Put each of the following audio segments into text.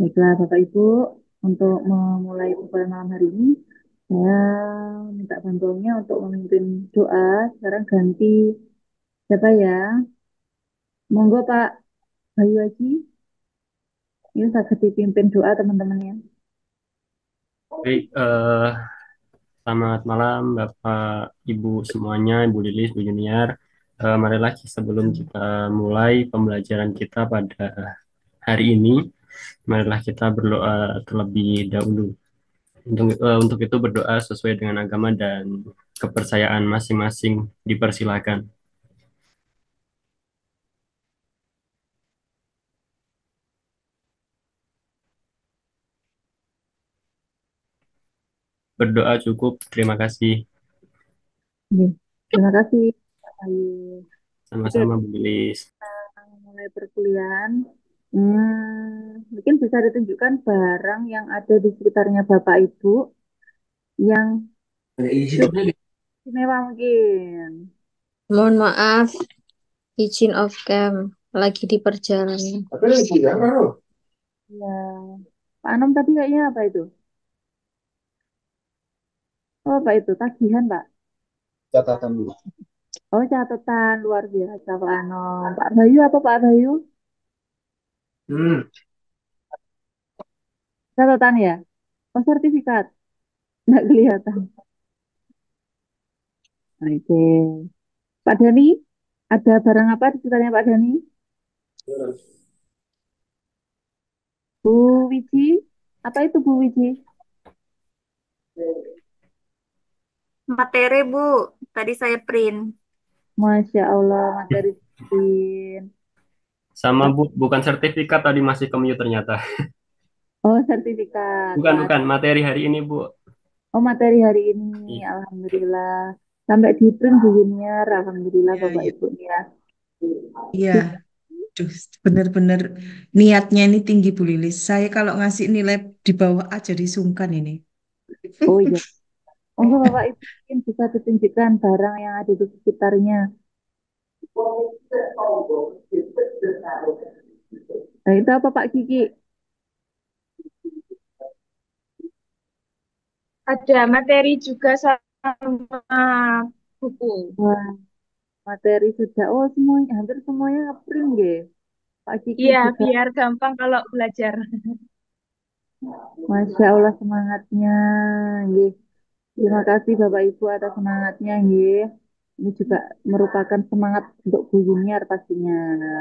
Baiklah Bapak Ibu, untuk memulai kumpulan malam hari ini, saya minta bantuannya untuk memimpin doa. Sekarang ganti siapa ya? Monggo Pak Bayu Haji. Ini saya pimpin doa teman-teman ya. Baik, uh, selamat malam Bapak Ibu semuanya, Ibu Lilis, Ibu Junior. Uh, eh, marilah sebelum kita mulai pembelajaran kita pada hari ini, marilah kita berdoa terlebih dahulu. Untuk, eh, untuk itu berdoa sesuai dengan agama dan kepercayaan masing-masing dipersilakan. Berdoa cukup. Terima kasih. Iya. Terima kasih. Sama-sama, Bu Lilis. Mulai perkuliahan. Hmm, mungkin bisa ditunjukkan barang yang ada di sekitarnya Bapak Ibu yang iya. istimewa mungkin. Mohon maaf, izin off cam, lagi di perjalanan. Apa ya, Ya, Pak Anom iya. tadi kayaknya apa itu? Oh, apa itu? Tagihan, Pak? Catatan dulu. Oh, catatan luar biasa, Pak Anom. Pak Bayu apa Pak Bayu? Hmm. Catatan ya. Oh, sertifikat. Nggak kelihatan. Oke. Pak Dhani, ada barang apa di sekitarnya Pak Dhani? Bu Wiji, apa itu Bu Wiji? Materi, Bu. Tadi saya print. Masya Allah, materi print. Sama bu bukan sertifikat tadi masih ke mute ternyata. Oh, sertifikat. Bukan, bukan. Materi hari ini, Bu. Oh, materi hari ini. ya. Alhamdulillah. Sampai di print Bu Junior. Alhamdulillah, ya, Bapak ya. Ibu ya. Iya. bener-bener niatnya ini tinggi Bu Lilis. Saya kalau ngasih nilai di bawah A jadi sungkan ini. Oh iya. Oh, Bapak Ibu mungkin bisa ditunjukkan barang yang ada di sekitarnya. Nah, itu apa Pak Kiki? Ada materi juga sama buku. Wah, materi sudah, oh semuanya, hampir semuanya ngeprint deh. Pak Kiki Iya, biar gampang kalau belajar. Masya Allah semangatnya, Ye. Terima kasih Bapak Ibu atas semangatnya, Ye ini juga merupakan semangat untuk guyunyar pastinya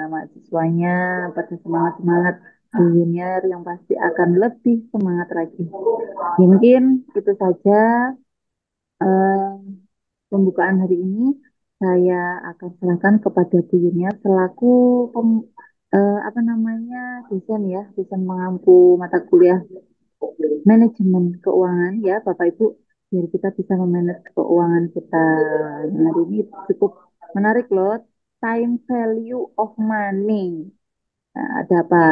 mahasiswanya pada semangat semangat guyunyar yang pasti akan lebih semangat lagi mungkin itu saja eh, pembukaan hari ini saya akan serahkan kepada guyunyar selaku pem, uh, apa namanya dosen ya dosen mengampu mata kuliah manajemen keuangan ya Bapak Ibu jadi kita bisa memanage keuangan kita Nah, ini cukup menarik loh time value of money nah, ada apa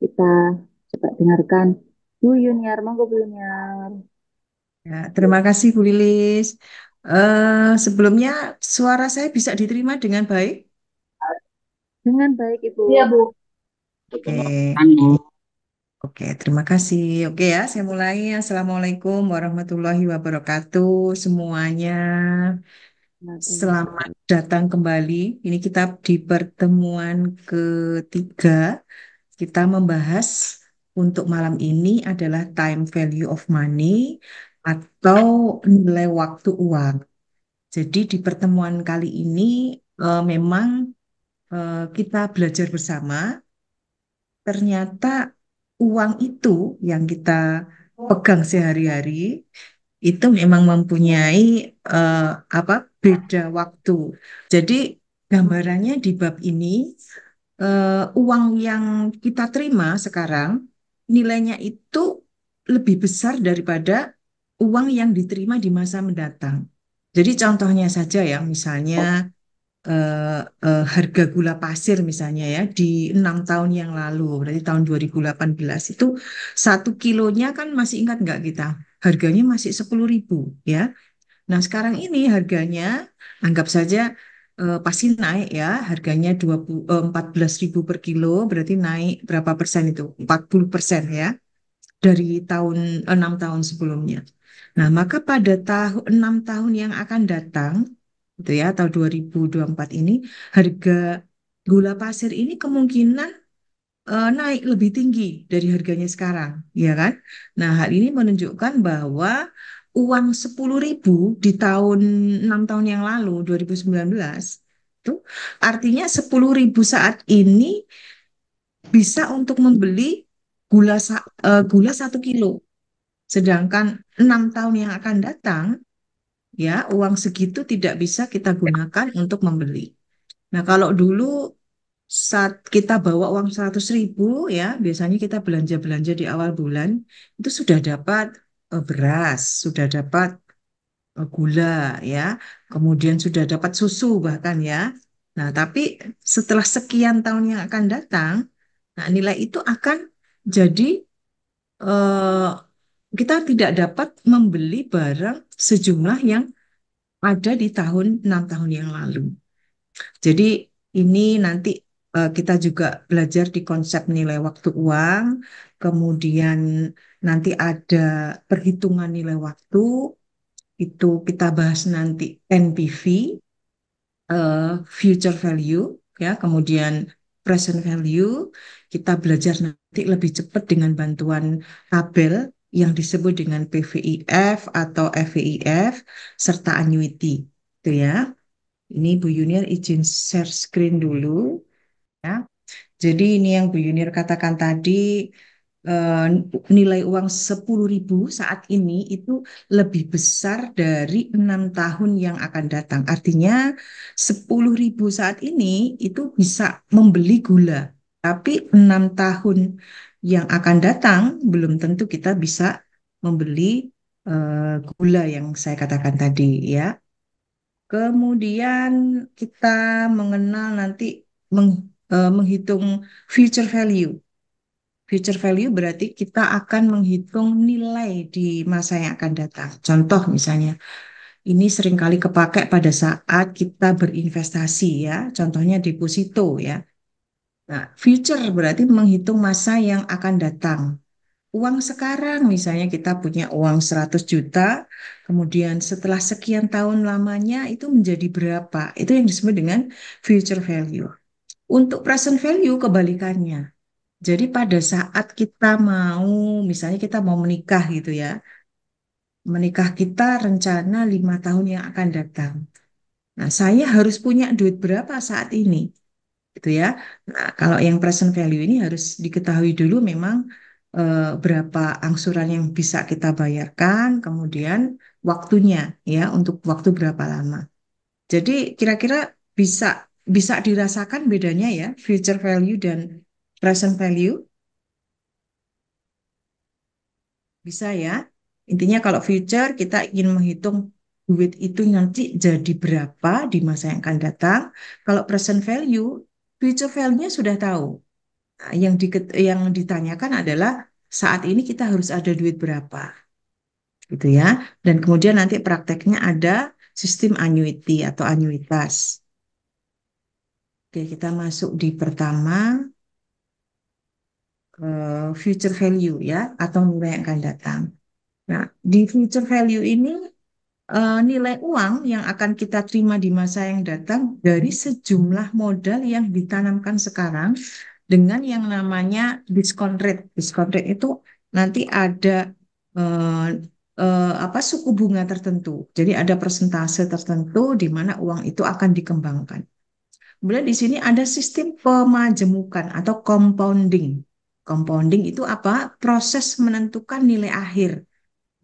kita coba dengarkan Bu Yuniar monggo Bu Yuniar ya terima kasih Bu Lilis uh, sebelumnya suara saya bisa diterima dengan baik dengan baik Ibu iya Bu oke okay. Anu. Oke, terima kasih. Oke ya, saya mulai. Assalamualaikum warahmatullahi wabarakatuh semuanya. Selamat datang kembali. Ini kita di pertemuan ketiga. Kita membahas untuk malam ini adalah time value of money atau nilai waktu uang. Jadi di pertemuan kali ini uh, memang uh, kita belajar bersama. Ternyata uang itu yang kita pegang sehari-hari itu memang mempunyai uh, apa beda waktu. Jadi gambarannya di bab ini uh, uang yang kita terima sekarang nilainya itu lebih besar daripada uang yang diterima di masa mendatang. Jadi contohnya saja ya misalnya Uh, uh, harga gula pasir misalnya ya di enam tahun yang lalu berarti tahun 2018 itu satu kilonya kan masih ingat nggak kita harganya masih sepuluh ribu ya nah sekarang ini harganya anggap saja uh, pasti naik ya harganya dua empat belas ribu per kilo berarti naik berapa persen itu 40 persen ya dari tahun enam tahun sebelumnya nah maka pada tahun enam tahun yang akan datang gitu ya atau 2024 ini harga gula pasir ini kemungkinan uh, naik lebih tinggi dari harganya sekarang, ya kan? Nah, hal ini menunjukkan bahwa uang 10.000 di tahun 6 tahun yang lalu 2019 itu artinya 10.000 saat ini bisa untuk membeli gula uh, gula 1 kilo. Sedangkan 6 tahun yang akan datang ya uang segitu tidak bisa kita gunakan untuk membeli. Nah kalau dulu saat kita bawa uang 100 ribu ya biasanya kita belanja-belanja di awal bulan itu sudah dapat eh, beras, sudah dapat eh, gula ya, kemudian sudah dapat susu bahkan ya. Nah tapi setelah sekian tahun yang akan datang, nah nilai itu akan jadi uh, kita tidak dapat membeli barang sejumlah yang ada di tahun enam tahun yang lalu. Jadi ini nanti eh, kita juga belajar di konsep nilai waktu uang, kemudian nanti ada perhitungan nilai waktu itu kita bahas nanti NPV, eh, future value, ya, kemudian present value. Kita belajar nanti lebih cepat dengan bantuan tabel yang disebut dengan PVIF atau FVIF serta annuity itu ya. Ini Bu Yunir izin share screen dulu ya. Jadi ini yang Bu Yunir katakan tadi eh, nilai uang 10.000 saat ini itu lebih besar dari enam tahun yang akan datang. Artinya 10.000 saat ini itu bisa membeli gula tapi enam tahun yang akan datang belum tentu kita bisa membeli uh, gula yang saya katakan tadi ya. Kemudian kita mengenal nanti meng, uh, menghitung future value. Future value berarti kita akan menghitung nilai di masa yang akan datang. Contoh misalnya, ini seringkali kepakai pada saat kita berinvestasi ya, contohnya deposito ya. Nah, future berarti menghitung masa yang akan datang. Uang sekarang misalnya kita punya uang 100 juta, kemudian setelah sekian tahun lamanya itu menjadi berapa? Itu yang disebut dengan future value. Untuk present value kebalikannya. Jadi pada saat kita mau misalnya kita mau menikah gitu ya. Menikah kita rencana lima tahun yang akan datang. Nah, saya harus punya duit berapa saat ini? gitu ya. Nah, kalau yang present value ini harus diketahui dulu memang eh, berapa angsuran yang bisa kita bayarkan, kemudian waktunya ya untuk waktu berapa lama. Jadi kira-kira bisa bisa dirasakan bedanya ya future value dan present value. Bisa ya. Intinya kalau future kita ingin menghitung duit itu nanti jadi berapa di masa yang akan datang. Kalau present value future value-nya sudah tahu. Nah, yang di, yang ditanyakan adalah saat ini kita harus ada duit berapa. Gitu ya. Dan kemudian nanti prakteknya ada sistem annuity atau anuitas. Oke, kita masuk di pertama ke eh, future value ya atau nilai yang akan datang. Nah, di future value ini uh, nilai uang yang akan kita terima di masa yang datang dari sejumlah modal yang ditanamkan sekarang dengan yang namanya discount rate. Discount rate itu nanti ada uh, uh, apa suku bunga tertentu. Jadi ada persentase tertentu di mana uang itu akan dikembangkan. Kemudian di sini ada sistem pemajemukan atau compounding. Compounding itu apa? Proses menentukan nilai akhir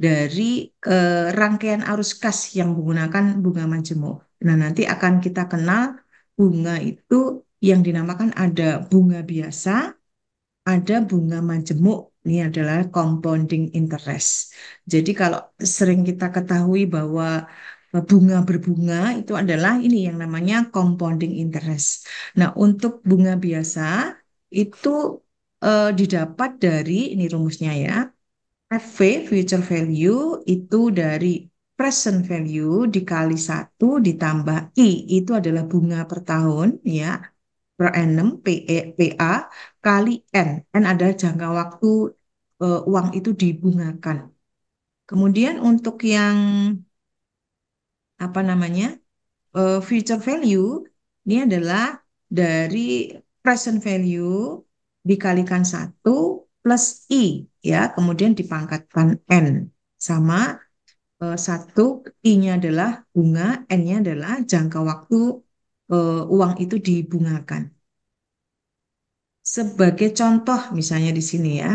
dari eh, rangkaian arus kas yang menggunakan bunga majemuk. Nah, nanti akan kita kenal bunga itu yang dinamakan ada bunga biasa, ada bunga majemuk. Ini adalah compounding interest. Jadi kalau sering kita ketahui bahwa eh, bunga berbunga itu adalah ini yang namanya compounding interest. Nah, untuk bunga biasa itu eh, didapat dari ini rumusnya ya FV future value itu dari present value dikali satu ditambah I itu adalah bunga per tahun ya per annum PE, PA kali N N adalah jangka waktu uh, uang itu dibungakan kemudian untuk yang apa namanya uh, future value ini adalah dari present value dikalikan satu plus I ya kemudian dipangkatkan n sama e, satu i-nya adalah bunga, n-nya adalah jangka waktu e, uang itu dibungakan. Sebagai contoh misalnya di sini ya,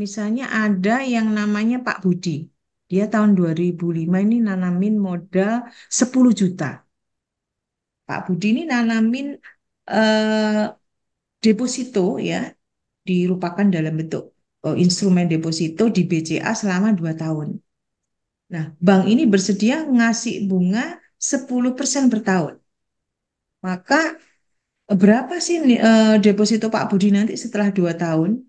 misalnya ada yang namanya Pak Budi. Dia tahun 2005 ini nanamin modal 10 juta. Pak Budi ini nanamin eh, deposito ya dirupakan dalam bentuk uh, instrumen deposito di BCA selama 2 tahun. Nah, bank ini bersedia ngasih bunga 10% per tahun. Maka berapa sih uh, deposito Pak Budi nanti setelah 2 tahun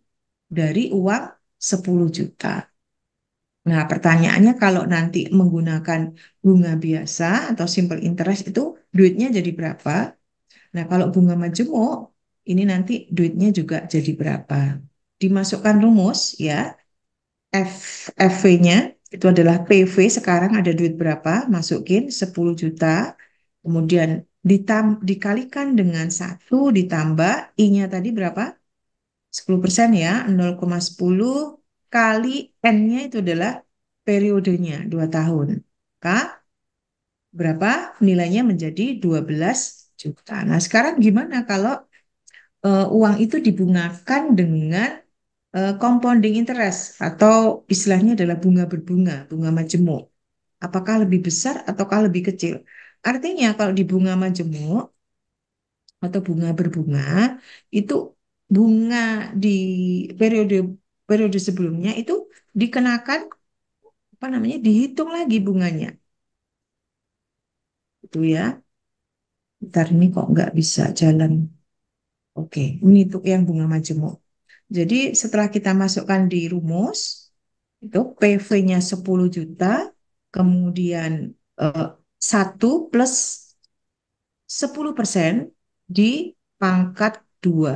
dari uang 10 juta. Nah, pertanyaannya kalau nanti menggunakan bunga biasa atau simple interest itu duitnya jadi berapa? Nah, kalau bunga majemuk ini nanti duitnya juga jadi berapa. Dimasukkan rumus ya, F, FV-nya itu adalah PV sekarang ada duit berapa, masukin 10 juta, kemudian ditam, dikalikan dengan satu ditambah I-nya tadi berapa? 10% ya, 0,10 kali N-nya itu adalah periodenya 2 tahun. K berapa nilainya menjadi 12 juta. Nah, sekarang gimana kalau uh, uang itu dibungakan dengan uh, compounding interest atau istilahnya adalah bunga berbunga, bunga majemuk. Apakah lebih besar ataukah lebih kecil? Artinya kalau di bunga majemuk atau bunga berbunga itu bunga di periode periode sebelumnya itu dikenakan apa namanya dihitung lagi bunganya itu ya ntar ini kok nggak bisa jalan Oke, ini untuk yang bunga majemuk. Jadi setelah kita masukkan di rumus, itu PV-nya 10 juta, kemudian eh, 1 plus 10 persen di pangkat 2.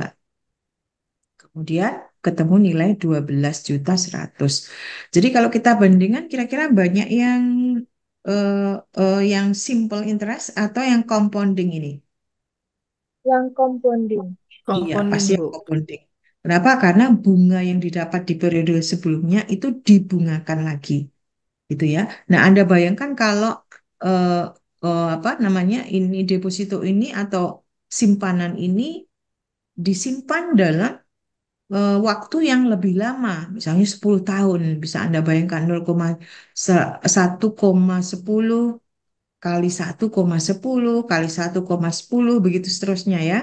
Kemudian ketemu nilai 12 juta 100. Jadi kalau kita bandingkan kira-kira banyak yang eh, eh, yang simple interest atau yang compounding ini? Yang compounding iya, pasti komponen. Kenapa? Karena bunga yang didapat di periode sebelumnya itu dibungakan lagi, gitu ya. Nah, anda bayangkan kalau eh, eh, apa namanya ini deposito ini atau simpanan ini disimpan dalam eh, waktu yang lebih lama, misalnya 10 tahun, bisa Anda bayangkan 0,1,10 kali 1,10 kali 1,10 begitu seterusnya ya.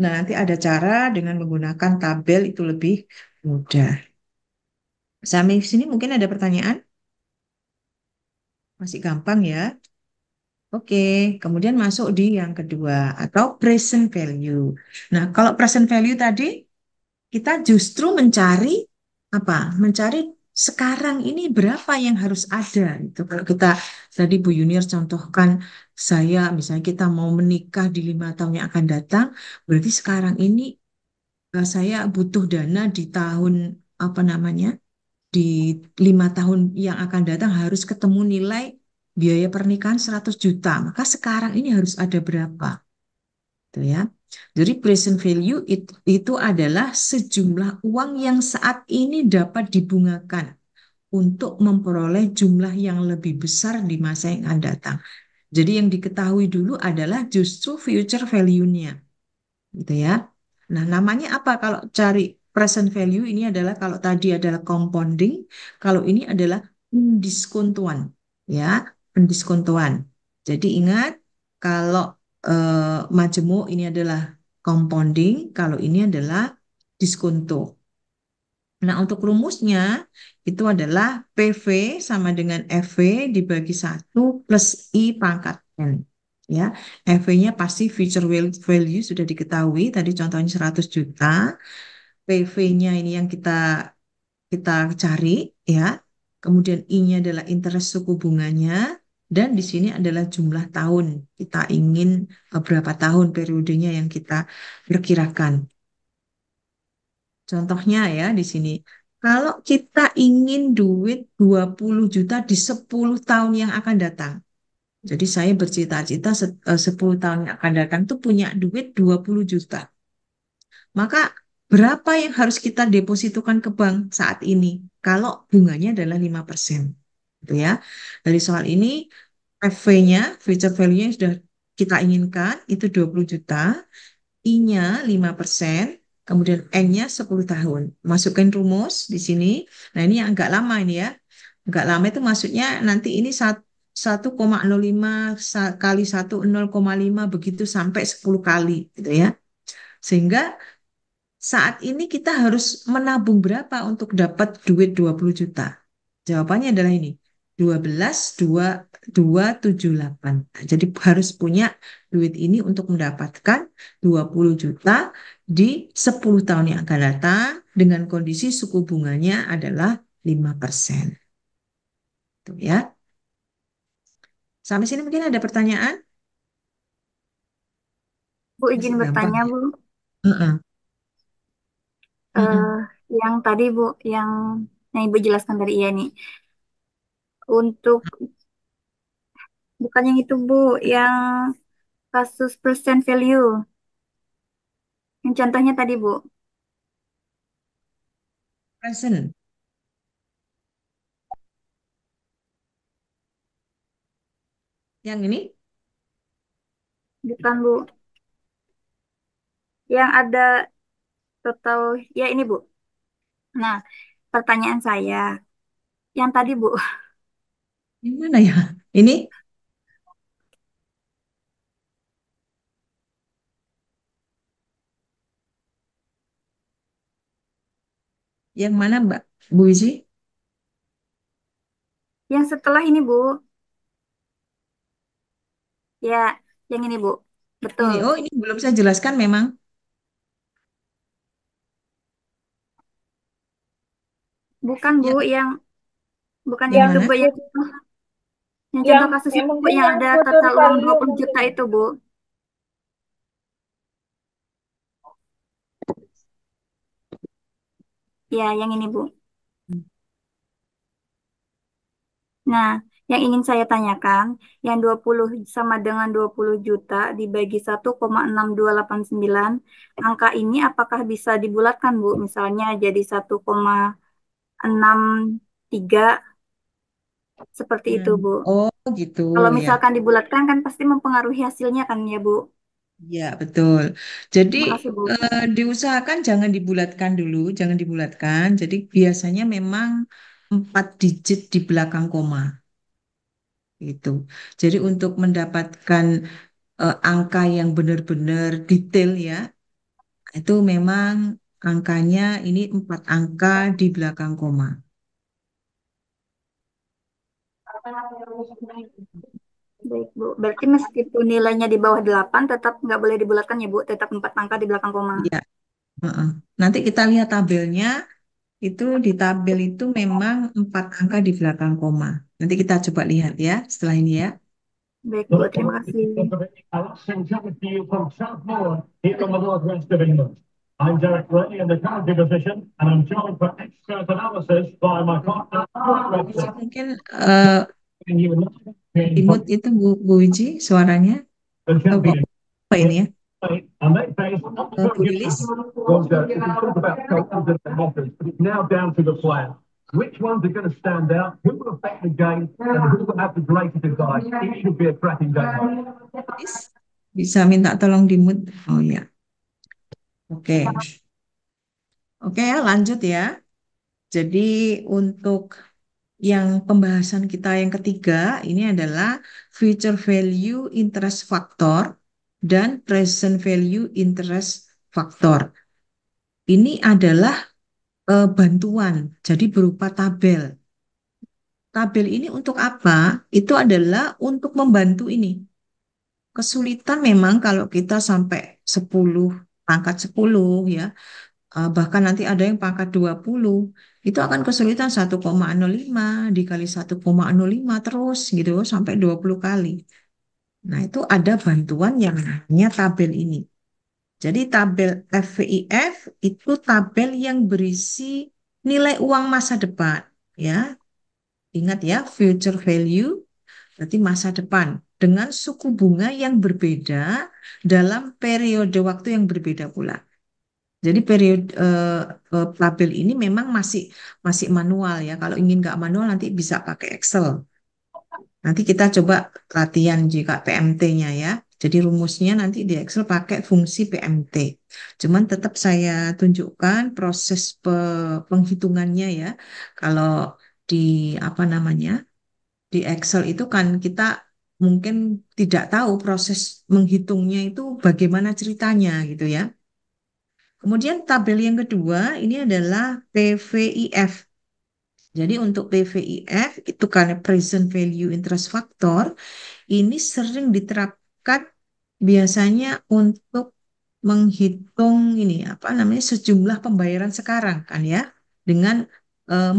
Nah, nanti ada cara dengan menggunakan tabel itu lebih mudah. Sampai sini mungkin ada pertanyaan? Masih gampang ya. Oke, kemudian masuk di yang kedua atau present value. Nah, kalau present value tadi kita justru mencari apa? Mencari sekarang ini berapa yang harus ada itu kalau kita tadi Bu Junior contohkan saya misalnya kita mau menikah di lima tahun yang akan datang berarti sekarang ini eh, saya butuh dana di tahun apa namanya di lima tahun yang akan datang harus ketemu nilai biaya pernikahan 100 juta maka sekarang ini harus ada berapa itu ya jadi present value itu, itu adalah sejumlah uang yang saat ini dapat dibungakan untuk memperoleh jumlah yang lebih besar di masa yang akan datang. Jadi yang diketahui dulu adalah justru future value-nya. Gitu ya. Nah, namanya apa kalau cari present value ini adalah kalau tadi adalah compounding, kalau ini adalah pendiskontuan, ya, pendiskontuan. Jadi ingat kalau uh, majemuk ini adalah compounding, kalau ini adalah diskonto. Nah, untuk rumusnya itu adalah PV sama dengan FV dibagi 1 plus I pangkat N. Ya, FV-nya pasti future value sudah diketahui, tadi contohnya 100 juta. PV-nya ini yang kita kita cari ya. Kemudian I-nya adalah interest suku bunganya, dan di sini adalah jumlah tahun. Kita ingin eh, berapa tahun periodenya yang kita perkirakan. Contohnya ya di sini, kalau kita ingin duit 20 juta di 10 tahun yang akan datang. Jadi saya bercita-cita 10 eh, tahun yang akan datang itu punya duit 20 juta. Maka berapa yang harus kita depositukan ke bank saat ini? Kalau bunganya adalah 5% gitu ya. Dari soal ini FV-nya, future value-nya sudah kita inginkan itu 20 juta, I-nya 5%, kemudian N-nya 10 tahun. Masukkan rumus di sini. Nah, ini yang agak lama ini ya. Agak lama itu maksudnya nanti ini 1,05 kali 1 0,5 begitu sampai 10 kali gitu ya. Sehingga saat ini kita harus menabung berapa untuk dapat duit 20 juta? Jawabannya adalah ini. 12278. Nah, jadi harus punya duit ini untuk mendapatkan 20 juta di 10 tahun yang akan datang dengan kondisi suku bunganya adalah 5%. Tuh ya. Sampai sini mungkin ada pertanyaan? Bu izin Masih bertanya, gampang, ya? Bu. Uh -uh. Uh, uh -uh. yang tadi Bu, yang yang nah, Ibu jelaskan dari iya nih untuk bukan yang itu Bu, yang kasus present value. Yang contohnya tadi Bu. Present. Yang ini? Bukan Bu. Yang ada total, ya ini Bu. Nah, pertanyaan saya, yang tadi Bu, Yang mana ya? Ini? Yang mana, Mbak? Bu Wizi? Yang setelah ini, Bu. Ya, yang ini, Bu. Betul. Ini, oh, ini belum saya jelaskan memang. Bukan, Bu, ya. yang bukan Yang itu, mana? Yang contoh kasus yang ibu yang ada total uang 20 juta itu, Bu. Ya, yang ini, Bu. Nah, yang ingin saya tanyakan, yang 20 sama dengan 20 juta dibagi 1,6289, angka ini apakah bisa dibulatkan, Bu? Misalnya jadi 1,63 seperti itu, hmm. Bu. Oh, gitu Kalau ya. misalkan dibulatkan kan pasti mempengaruhi hasilnya kan ya, Bu. Ya, betul. Jadi Makasih, eh, diusahakan jangan dibulatkan dulu, jangan dibulatkan. Jadi biasanya memang empat digit di belakang koma itu. Jadi untuk mendapatkan eh, angka yang benar-benar detail ya, itu memang angkanya ini empat angka di belakang koma. Baik, Bu. Berarti meskipun nilainya di bawah 8 tetap nggak boleh dibulatkan ya, Bu. Tetap empat angka di belakang koma. Iya. Uh-uh. Nanti kita lihat tabelnya. Itu di tabel itu memang empat angka di belakang koma. Nanti kita coba lihat ya setelah ini ya. Baik, Bu. Terima kasih. I'm Derek Rennie in the division and I'm joined for expert analysis by my partner. Mungkin uh, Imut itu Bu, Bu Wiji suaranya? Oh, Bu, apa ini ya? Uh, Bisa minta tolong di mute? Oh ya. Oke. Okay. Oke okay, ya, lanjut ya. Jadi untuk yang pembahasan kita yang ketiga ini adalah future value interest factor dan present value interest factor. Ini adalah e, bantuan, jadi berupa tabel. Tabel ini untuk apa? Itu adalah untuk membantu ini. Kesulitan memang kalau kita sampai 10 pangkat 10 ya uh, bahkan nanti ada yang pangkat 20 itu akan kesulitan 1,05 dikali 1,05 terus gitu sampai 20 kali. Nah, itu ada bantuan yang hanya tabel ini. Jadi tabel FVIF itu tabel yang berisi nilai uang masa depan ya. Ingat ya, future value berarti masa depan dengan suku bunga yang berbeda dalam periode waktu yang berbeda pula. Jadi periode eh, tabel eh, ini memang masih masih manual ya. Kalau ingin nggak manual nanti bisa pakai Excel. Nanti kita coba latihan juga PMT-nya ya. Jadi rumusnya nanti di Excel pakai fungsi PMT. Cuman tetap saya tunjukkan proses pe penghitungannya ya. Kalau di apa namanya di Excel itu kan kita mungkin tidak tahu proses menghitungnya itu bagaimana ceritanya gitu ya. Kemudian tabel yang kedua ini adalah PVIF. Jadi untuk PVIF itu karena present value interest factor ini sering diterapkan biasanya untuk menghitung ini apa namanya sejumlah pembayaran sekarang kan ya dengan eh,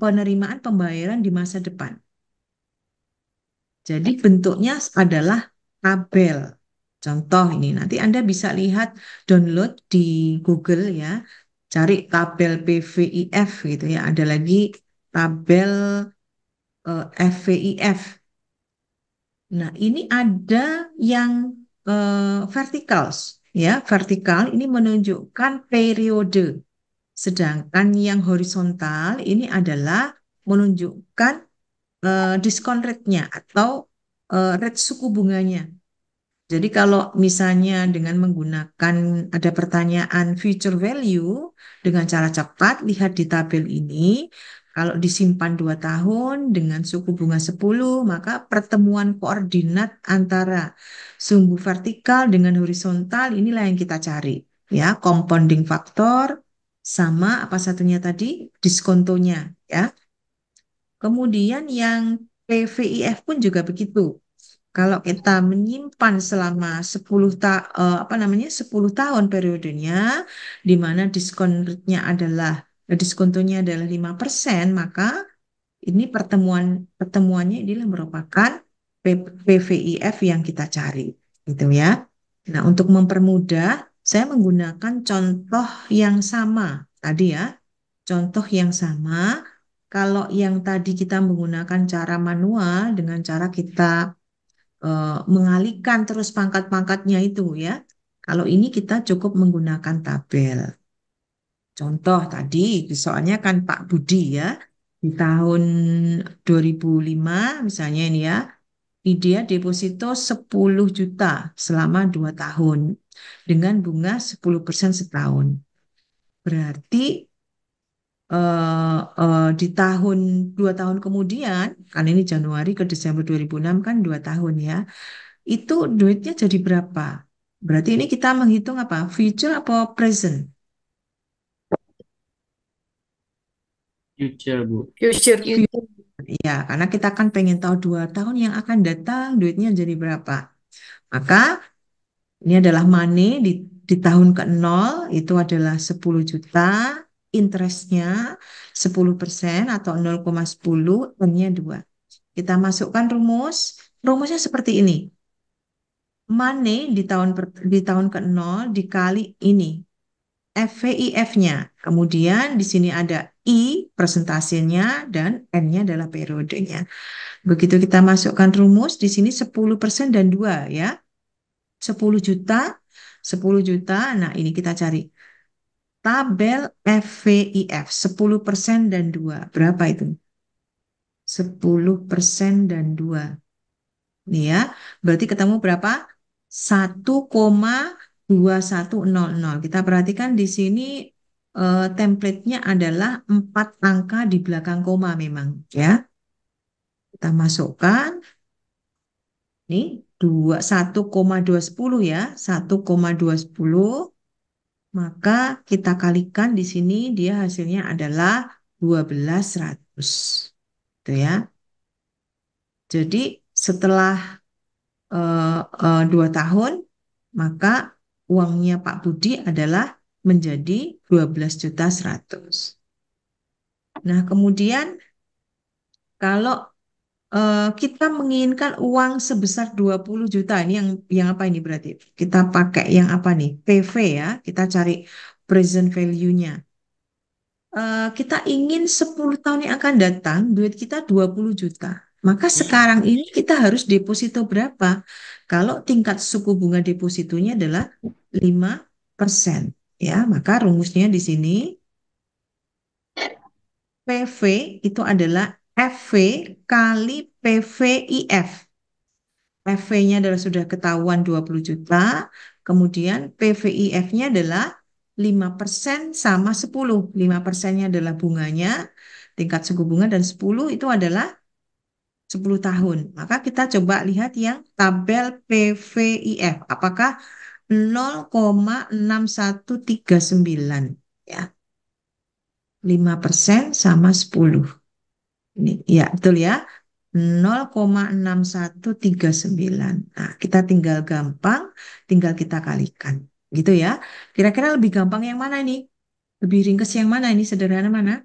penerimaan pembayaran di masa depan. Jadi bentuknya adalah tabel. Contoh ini nanti Anda bisa lihat download di Google ya, cari tabel PVIF gitu ya. Ada lagi tabel uh, eh, FVIF. Nah, ini ada yang uh, eh, verticals ya. Vertikal ini menunjukkan periode. Sedangkan yang horizontal ini adalah menunjukkan uh, diskon rate-nya atau uh, rate suku bunganya jadi kalau misalnya dengan menggunakan ada pertanyaan future value dengan cara cepat, lihat di tabel ini, kalau disimpan 2 tahun dengan suku bunga 10, maka pertemuan koordinat antara sumbu vertikal dengan horizontal inilah yang kita cari. Ya, compounding factor sama apa satunya tadi diskontonya ya. Kemudian yang PVIF pun juga begitu kalau kita menyimpan selama 10 ta uh, apa namanya 10 tahun periodenya di mana diskon rate-nya adalah eh, diskontonya adalah 5%, maka ini pertemuan pertemuannya inilah merupakan PVIF yang kita cari gitu ya. Nah, untuk mempermudah saya menggunakan contoh yang sama tadi ya. Contoh yang sama kalau yang tadi kita menggunakan cara manual dengan cara kita Eh, mengalihkan terus pangkat-pangkatnya itu ya. Kalau ini kita cukup menggunakan tabel. Contoh tadi, soalnya kan Pak Budi ya, di tahun 2005 misalnya ini ya, dia deposito 10 juta selama 2 tahun dengan bunga 10% setahun. Berarti Uh, uh, di tahun dua tahun kemudian kan ini Januari ke Desember 2006 kan dua tahun ya itu duitnya jadi berapa berarti ini kita menghitung apa future apa present future bu future, future. ya karena kita kan pengen tahu dua tahun yang akan datang duitnya jadi berapa maka ini adalah money di di tahun ke nol itu adalah 10 juta interestnya 10% atau 0,10, N-nya 2. Kita masukkan rumus, rumusnya seperti ini. Money di tahun per, di tahun ke-0 dikali ini. FVIF-nya. Kemudian di sini ada I presentasinya dan N-nya adalah periodenya. Begitu kita masukkan rumus di sini 10% dan 2 ya. 10 juta, 10 juta. Nah, ini kita cari tabel FVIF 10% dan 2. Berapa itu? 10% dan 2. Nih ya, berarti ketemu berapa? 1,2100. Kita perhatikan di sini uh, template-nya adalah 4 angka di belakang koma memang ya. Kita masukkan. Nih, 2, 1,210 ya. 1,210 maka kita kalikan di sini dia hasilnya adalah 12.100. Gitu ya. Jadi setelah uh, uh, 2 tahun maka uangnya Pak Budi adalah menjadi 12.100. Nah, kemudian kalau uh, kita menginginkan uang sebesar 20 juta. Ini yang yang apa ini berarti? Kita pakai yang apa nih? PV ya. Kita cari present value-nya. Uh, kita ingin 10 tahun yang akan datang duit kita 20 juta. Maka hmm. sekarang ini kita harus deposito berapa? Kalau tingkat suku bunga depositonya adalah 5%, ya. Maka rumusnya di sini PV itu adalah FV kali PVIF. FV-nya adalah sudah ketahuan 20 juta, kemudian PVIF-nya adalah 5% sama 10. 5 nya adalah bunganya, tingkat suku bunga, dan 10 itu adalah 10 tahun. Maka kita coba lihat yang tabel PVIF. Apakah 0,6139 ya. 5% sama 10. Ini, ya, betul ya. 0,6139. Nah, kita tinggal gampang, tinggal kita kalikan. Gitu ya. Kira-kira lebih gampang yang mana ini Lebih ringkas yang mana ini? Sederhana mana?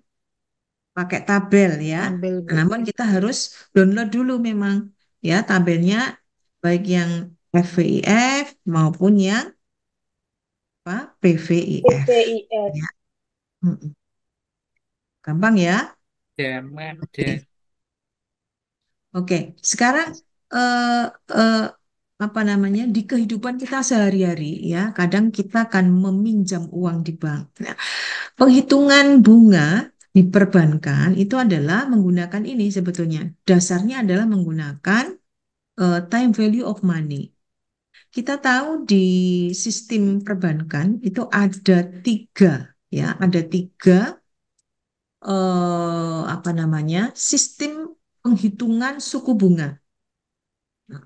Pakai tabel ya. Tabel. Namun kita harus download dulu memang ya tabelnya baik yang FVIF maupun yang apa? PVIF. PVIF. Ya. Gampang ya? Demen deh. Oke, sekarang uh, uh, apa namanya di kehidupan kita sehari-hari ya, kadang kita akan meminjam uang di bank. Nah, penghitungan bunga di perbankan itu adalah menggunakan ini sebetulnya dasarnya adalah menggunakan uh, time value of money. Kita tahu di sistem perbankan itu ada tiga ya, ada tiga eh, apa namanya sistem penghitungan suku bunga. Nah,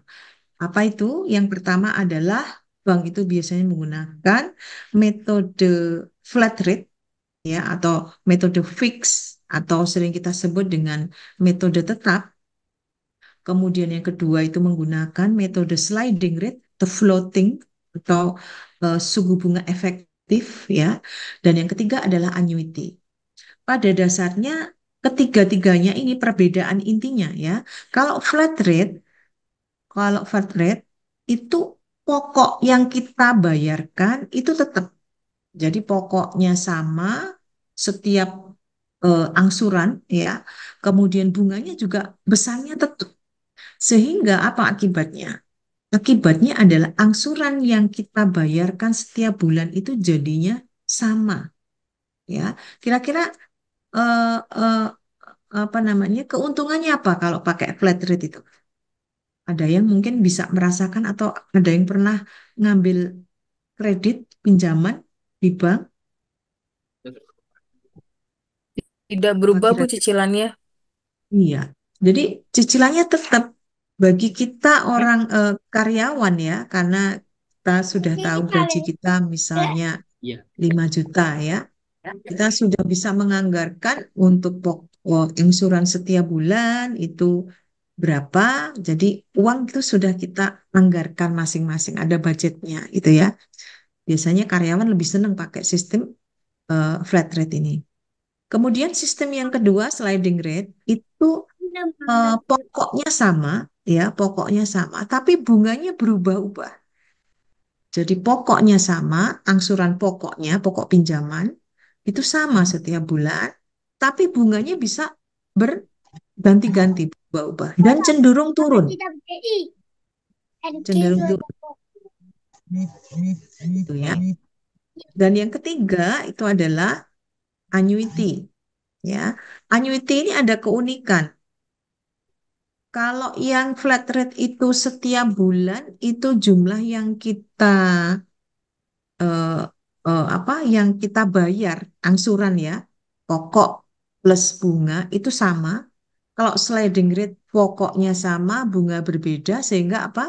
apa itu? Yang pertama adalah bank itu biasanya menggunakan metode flat rate ya atau metode fix atau sering kita sebut dengan metode tetap. Kemudian yang kedua itu menggunakan metode sliding rate the floating atau uh, suku bunga efektif ya. Dan yang ketiga adalah annuity pada dasarnya ketiga-tiganya ini perbedaan intinya ya. Kalau flat rate, kalau flat rate itu pokok yang kita bayarkan itu tetap. Jadi pokoknya sama setiap eh, angsuran ya. Kemudian bunganya juga besarnya tetap. Sehingga apa akibatnya? Akibatnya adalah angsuran yang kita bayarkan setiap bulan itu jadinya sama. Ya, kira-kira uh, uh, apa namanya keuntungannya apa kalau pakai flat rate itu? Ada yang mungkin bisa merasakan atau ada yang pernah ngambil kredit pinjaman di bank? Tidak berubah Bu cicilannya. Iya. Jadi cicilannya tetap bagi kita orang uh, karyawan ya karena kita sudah tahu gaji kita misalnya 5 iya. juta ya kita sudah bisa menganggarkan untuk pokok oh, insuran setiap bulan itu berapa. Jadi uang itu sudah kita anggarkan masing-masing ada budgetnya itu ya. Biasanya karyawan lebih senang pakai sistem uh, flat rate ini. Kemudian sistem yang kedua sliding rate itu uh, pokoknya sama ya, pokoknya sama, tapi bunganya berubah-ubah. Jadi pokoknya sama, angsuran pokoknya, pokok pinjaman, itu sama setiap bulan, tapi bunganya bisa berganti-ganti, berubah-ubah dan iya. cenderung turun. Cenderung turun. Itu ya. Dan yang ketiga itu adalah annuity. Ya, annuity ini ada keunikan. Kalau yang flat rate itu setiap bulan itu jumlah yang kita uh, eh, apa yang kita bayar angsuran ya pokok plus bunga itu sama. Kalau sliding rate pokoknya sama, bunga berbeda sehingga apa?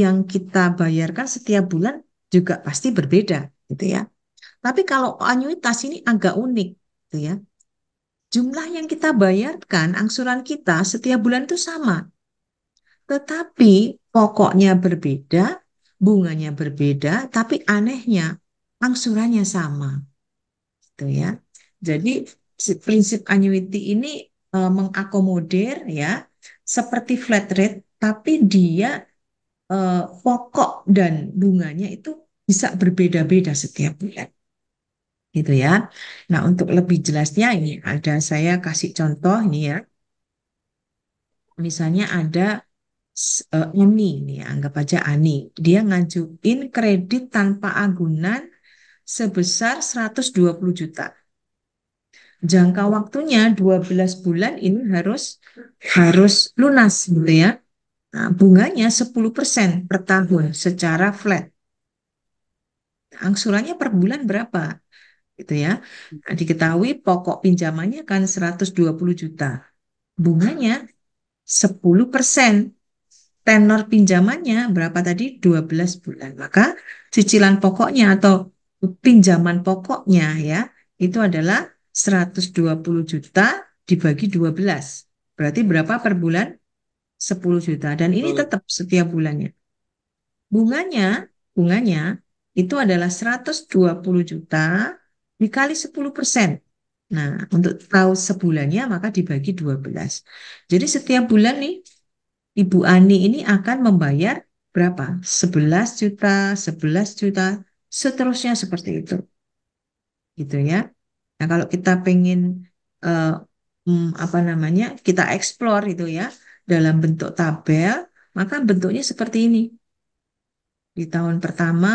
yang kita bayarkan setiap bulan juga pasti berbeda gitu ya. Tapi kalau anuitas ini agak unik gitu ya. Jumlah yang kita bayarkan angsuran kita setiap bulan itu sama. Tetapi pokoknya berbeda, bunganya berbeda, tapi anehnya angsurannya sama. Gitu ya. Jadi prinsip annuity ini e, mengakomodir ya seperti flat rate tapi dia e, pokok dan bunganya itu bisa berbeda-beda setiap bulan. Gitu ya. Nah, untuk lebih jelasnya ini ada saya kasih contoh nih ya. Misalnya ada uh, Ani e, nih, anggap aja Ani. Dia ngajuin kredit tanpa agunan sebesar 120 juta. Jangka waktunya 12 bulan ini harus harus lunas gitu ya. Nah, bunganya 10% per tahun secara flat. Angsurannya per bulan berapa? Gitu ya. Nah, diketahui pokok pinjamannya kan 120 juta. Bunganya 10 persen tenor pinjamannya berapa tadi? 12 bulan. Maka cicilan pokoknya atau pinjaman pokoknya ya itu adalah 120 juta dibagi 12. Berarti berapa per bulan? 10 juta dan ini tetap setiap bulannya. Bunganya, bunganya itu adalah 120 juta dikali 10 persen. Nah, untuk tahu sebulannya maka dibagi 12. Jadi setiap bulan nih, Ibu Ani ini akan membayar berapa? 11 juta, 11 juta, seterusnya seperti itu gitu ya nah kalau kita pengen uh, um, apa namanya kita explore itu ya dalam bentuk tabel maka bentuknya seperti ini di tahun pertama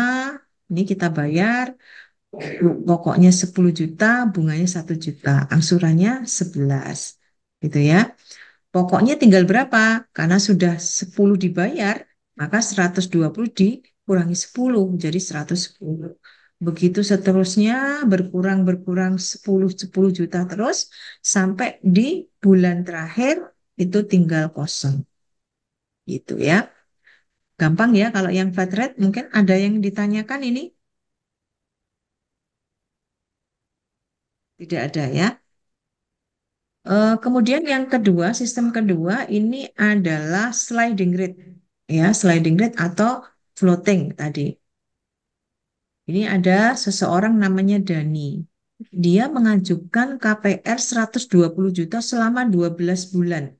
ini kita bayar pokoknya 10 juta bunganya satu juta angsurannya 11 gitu ya pokoknya tinggal berapa karena sudah 10 dibayar maka 120 di kurangi 10 menjadi 110. Begitu seterusnya berkurang berkurang 10 10 juta terus sampai di bulan terakhir itu tinggal kosong. Gitu ya. Gampang ya kalau yang flat rate mungkin ada yang ditanyakan ini. Tidak ada ya. Uh, kemudian yang kedua, sistem kedua ini adalah sliding rate, ya sliding rate atau floating tadi. Ini ada seseorang namanya Dani. Dia mengajukan KPR 120 juta selama 12 bulan.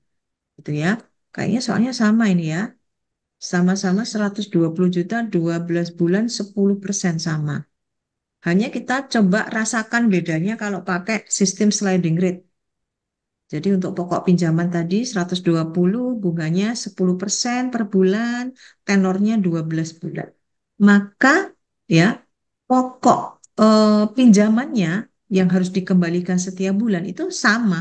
Gitu ya. Kayaknya soalnya sama ini ya. Sama-sama 120 juta 12 bulan 10% sama. Hanya kita coba rasakan bedanya kalau pakai sistem sliding rate. Jadi untuk pokok pinjaman tadi 120, bunganya 10% per bulan, tenornya 12 bulan. Maka ya pokok eh, pinjamannya yang harus dikembalikan setiap bulan itu sama.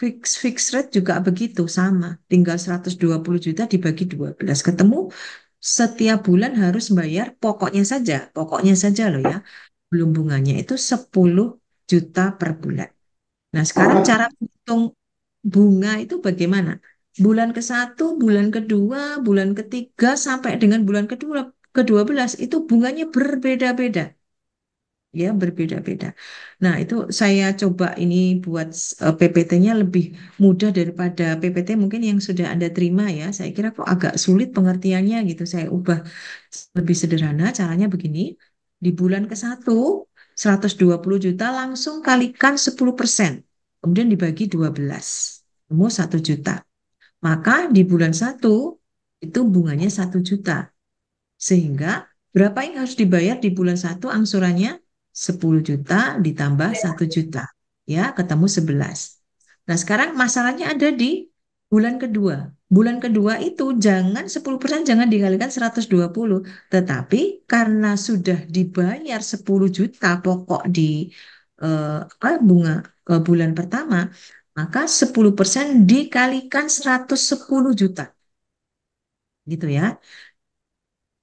Fix fix rate juga begitu sama, tinggal 120 juta dibagi 12 ketemu setiap bulan harus bayar pokoknya saja, pokoknya saja loh ya. Belum bunganya itu 10 juta per bulan. Nah, sekarang cara menghitung bunga itu bagaimana? Bulan ke-1, bulan ke-2, bulan ke-3 sampai dengan bulan ke-2 ke itu bunganya berbeda-beda. Ya, berbeda-beda. Nah, itu saya coba ini buat eh, PPT-nya lebih mudah daripada PPT mungkin yang sudah Anda terima ya. Saya kira kok agak sulit pengertiannya gitu. Saya ubah lebih sederhana caranya begini. Di bulan ke satu 120 juta langsung kalikan 10 persen. Kemudian dibagi 12. Temu 1 juta. Maka di bulan 1 itu bunganya 1 juta. Sehingga berapa yang harus dibayar di bulan 1 angsurannya? 10 juta ditambah 1 juta. Ya, ketemu 11. Nah sekarang masalahnya ada di bulan kedua. Bulan kedua itu jangan 10% jangan dikalikan 120, tetapi karena sudah dibayar 10 juta pokok di eh, bunga ke eh, bulan pertama, maka 10% dikalikan 110 juta. Gitu ya.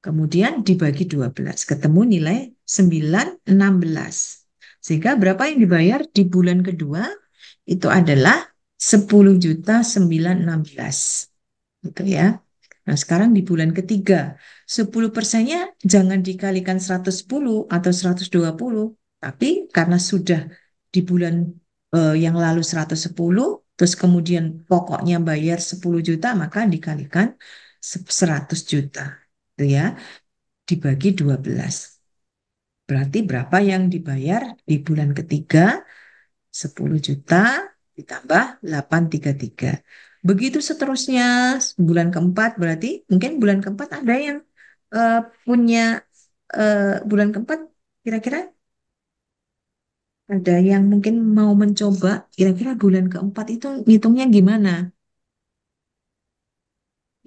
Kemudian dibagi 12, ketemu nilai 916. Sehingga berapa yang dibayar di bulan kedua itu adalah 10 juta 916. Gitu ya. Nah, sekarang di bulan ketiga, 10 persennya jangan dikalikan 110 atau 120, tapi karena sudah di bulan eh, yang lalu 110, terus kemudian pokoknya bayar 10 juta, maka dikalikan 100 juta. Gitu ya, dibagi 12. Berarti berapa yang dibayar di bulan ketiga? 10 juta ditambah 833. Begitu seterusnya bulan keempat berarti mungkin bulan keempat ada yang uh, punya uh, bulan keempat kira-kira ada yang mungkin mau mencoba kira-kira bulan keempat itu ngitungnya gimana?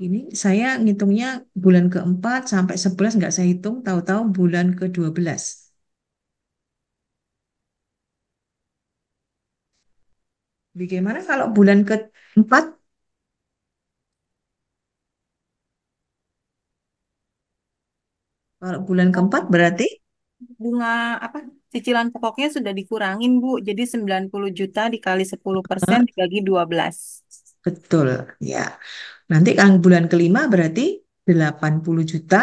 Ini saya ngitungnya bulan keempat sampai sebelas nggak saya hitung, tahu-tahu bulan ke dua belas. Bagaimana kalau bulan keempat? Kalau bulan keempat berarti bunga apa cicilan pokoknya sudah dikurangin Bu. Jadi 90 juta dikali 10 persen dibagi 12. Betul, ya. Nanti kan bulan kelima berarti 80 juta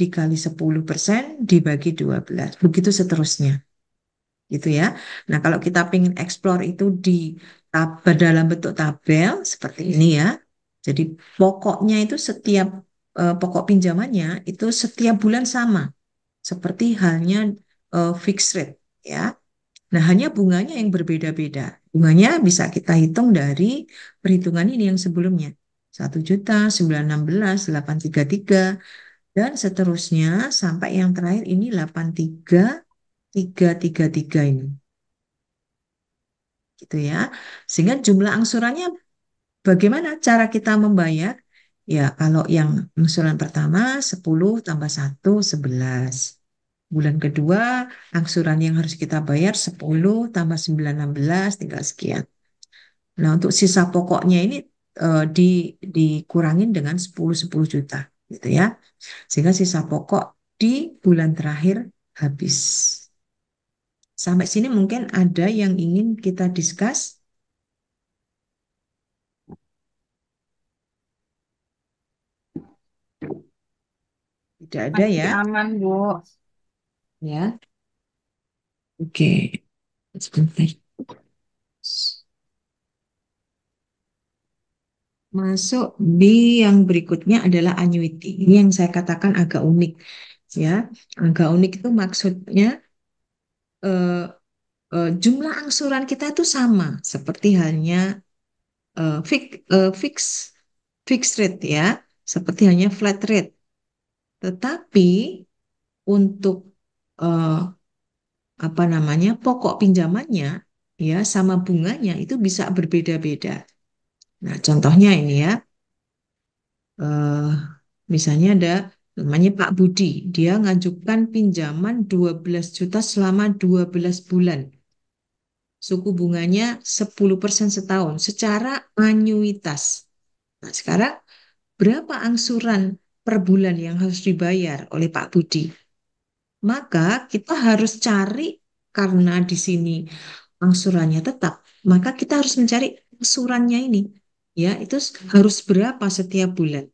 dikali 10 persen dibagi 12. Begitu seterusnya. Gitu ya. Nah, kalau kita ingin explore itu di tab dalam bentuk tabel seperti ini ya. Jadi pokoknya itu setiap uh, pokok pinjamannya itu setiap bulan sama seperti halnya uh, fixed rate ya. Nah, hanya bunganya yang berbeda-beda. Bunganya bisa kita hitung dari perhitungan ini yang sebelumnya. 1 juta, 916, 833, dan seterusnya sampai yang terakhir ini 83, 333 ini gitu ya. Sehingga jumlah angsurannya bagaimana cara kita membayar? Ya, kalau yang angsuran pertama 10 tambah 1 11. Bulan kedua angsuran yang harus kita bayar 10 tambah 9 16 tinggal sekian. Nah, untuk sisa pokoknya ini uh, di dikurangin dengan 10 10 juta gitu ya. Sehingga sisa pokok di bulan terakhir habis. Sampai sini mungkin ada yang ingin kita discuss? Tidak ada ya? aman, Bu. Ya. Oke. Okay. Sebentar. Masuk di yang berikutnya adalah annuity. Ini yang saya katakan agak unik. Ya, agak unik itu maksudnya eh, eh, jumlah angsuran kita itu sama seperti halnya eh, fix, eh, fix fixed rate ya, seperti halnya flat rate. Tetapi untuk eh, apa namanya pokok pinjamannya ya sama bunganya itu bisa berbeda-beda. Nah contohnya ini ya, eh, misalnya ada namanya Pak Budi, dia ngajukan pinjaman 12 juta selama 12 bulan. Suku bunganya 10% setahun secara anuitas. Nah, sekarang berapa angsuran per bulan yang harus dibayar oleh Pak Budi? Maka kita harus cari karena di sini angsurannya tetap, maka kita harus mencari angsurannya ini. Ya, itu harus berapa setiap bulan.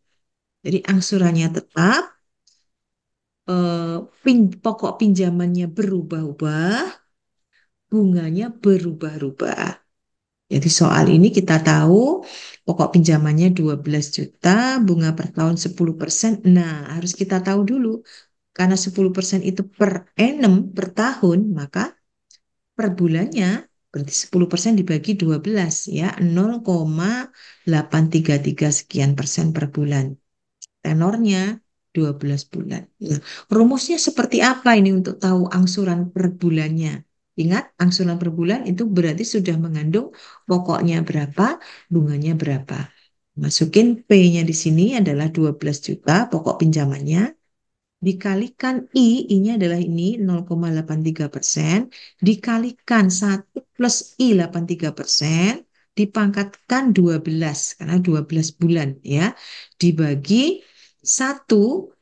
Jadi angsurannya tetap, eh, pokok pinjamannya berubah-ubah, bunganya berubah-ubah. Jadi soal ini kita tahu pokok pinjamannya 12 juta, bunga per tahun 10%. Nah, harus kita tahu dulu karena 10% itu per enam per tahun, maka per bulannya berarti 10% dibagi 12 ya, 0,833 sekian persen per bulan tenornya 12 bulan. Nah, rumusnya seperti apa ini untuk tahu angsuran per bulannya? Ingat, angsuran per bulan itu berarti sudah mengandung pokoknya berapa, bunganya berapa. Masukin P-nya di sini adalah 12 juta pokok pinjamannya. Dikalikan I, I-nya adalah ini 0,83 persen. Dikalikan 1 plus I 83 persen. Dipangkatkan 12, karena 12 bulan ya. Dibagi 1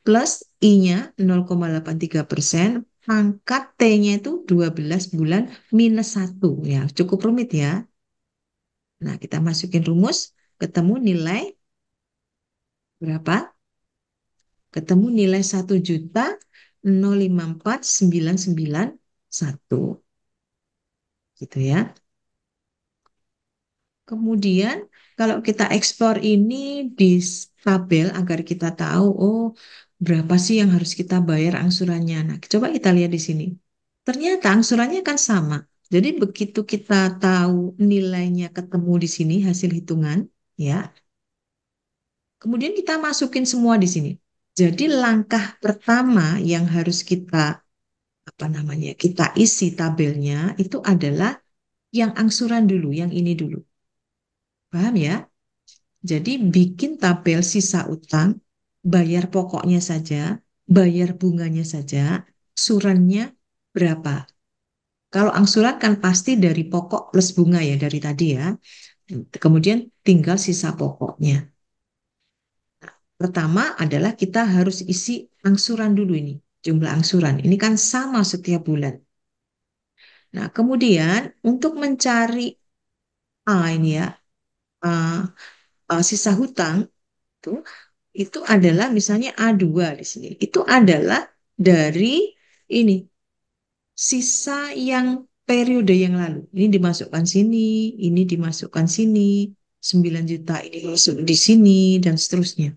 plus I-nya 0,83 persen, pangkat T-nya itu 12 bulan minus 1. Ya, cukup rumit ya. Nah, kita masukin rumus, ketemu nilai berapa? Ketemu nilai 1 juta 054991. Gitu ya. Kemudian kalau kita ekspor ini di tabel agar kita tahu oh berapa sih yang harus kita bayar angsurannya. Nah, coba kita lihat di sini. Ternyata angsurannya kan sama. Jadi begitu kita tahu nilainya ketemu di sini hasil hitungan, ya. Kemudian kita masukin semua di sini. Jadi langkah pertama yang harus kita apa namanya? Kita isi tabelnya itu adalah yang angsuran dulu, yang ini dulu. Paham ya? Jadi bikin tabel sisa utang, bayar pokoknya saja, bayar bunganya saja, surannya berapa. Kalau angsuran kan pasti dari pokok plus bunga ya dari tadi ya. Kemudian tinggal sisa pokoknya. Pertama adalah kita harus isi angsuran dulu ini, jumlah angsuran. Ini kan sama setiap bulan. Nah, kemudian untuk mencari A ah, ini ya, A, ah, uh, sisa hutang itu itu adalah misalnya A2 di sini. Itu adalah dari ini sisa yang periode yang lalu. Ini dimasukkan sini, ini dimasukkan sini, 9 juta ini masuk di sini dan seterusnya.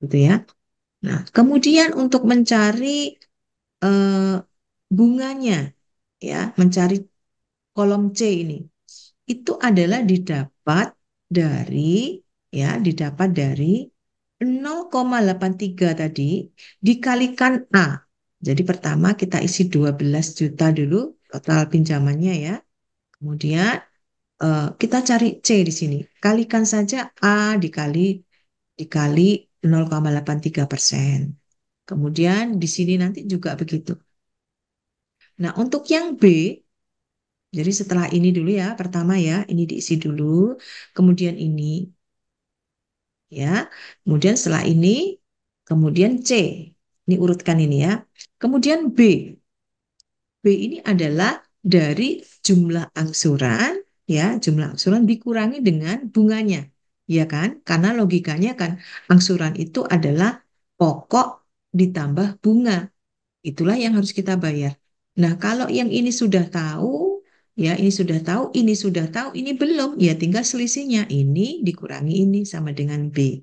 Gitu ya. Nah, kemudian untuk mencari uh, bunganya ya, mencari kolom C ini. Itu adalah didapat dari ya didapat dari 0,83 tadi dikalikan A. Jadi pertama kita isi 12 juta dulu total pinjamannya ya. Kemudian uh, kita cari C di sini. Kalikan saja A dikali dikali 0,83 persen. Kemudian di sini nanti juga begitu. Nah untuk yang B jadi setelah ini dulu ya, pertama ya, ini diisi dulu, kemudian ini. Ya. Kemudian setelah ini, kemudian C. Ini urutkan ini ya. Kemudian B. B ini adalah dari jumlah angsuran ya, jumlah angsuran dikurangi dengan bunganya. Ya kan? Karena logikanya kan angsuran itu adalah pokok ditambah bunga. Itulah yang harus kita bayar. Nah, kalau yang ini sudah tahu, Ya, ini sudah tahu, ini sudah tahu, ini belum. Ya, tinggal selisihnya. Ini dikurangi ini sama dengan B.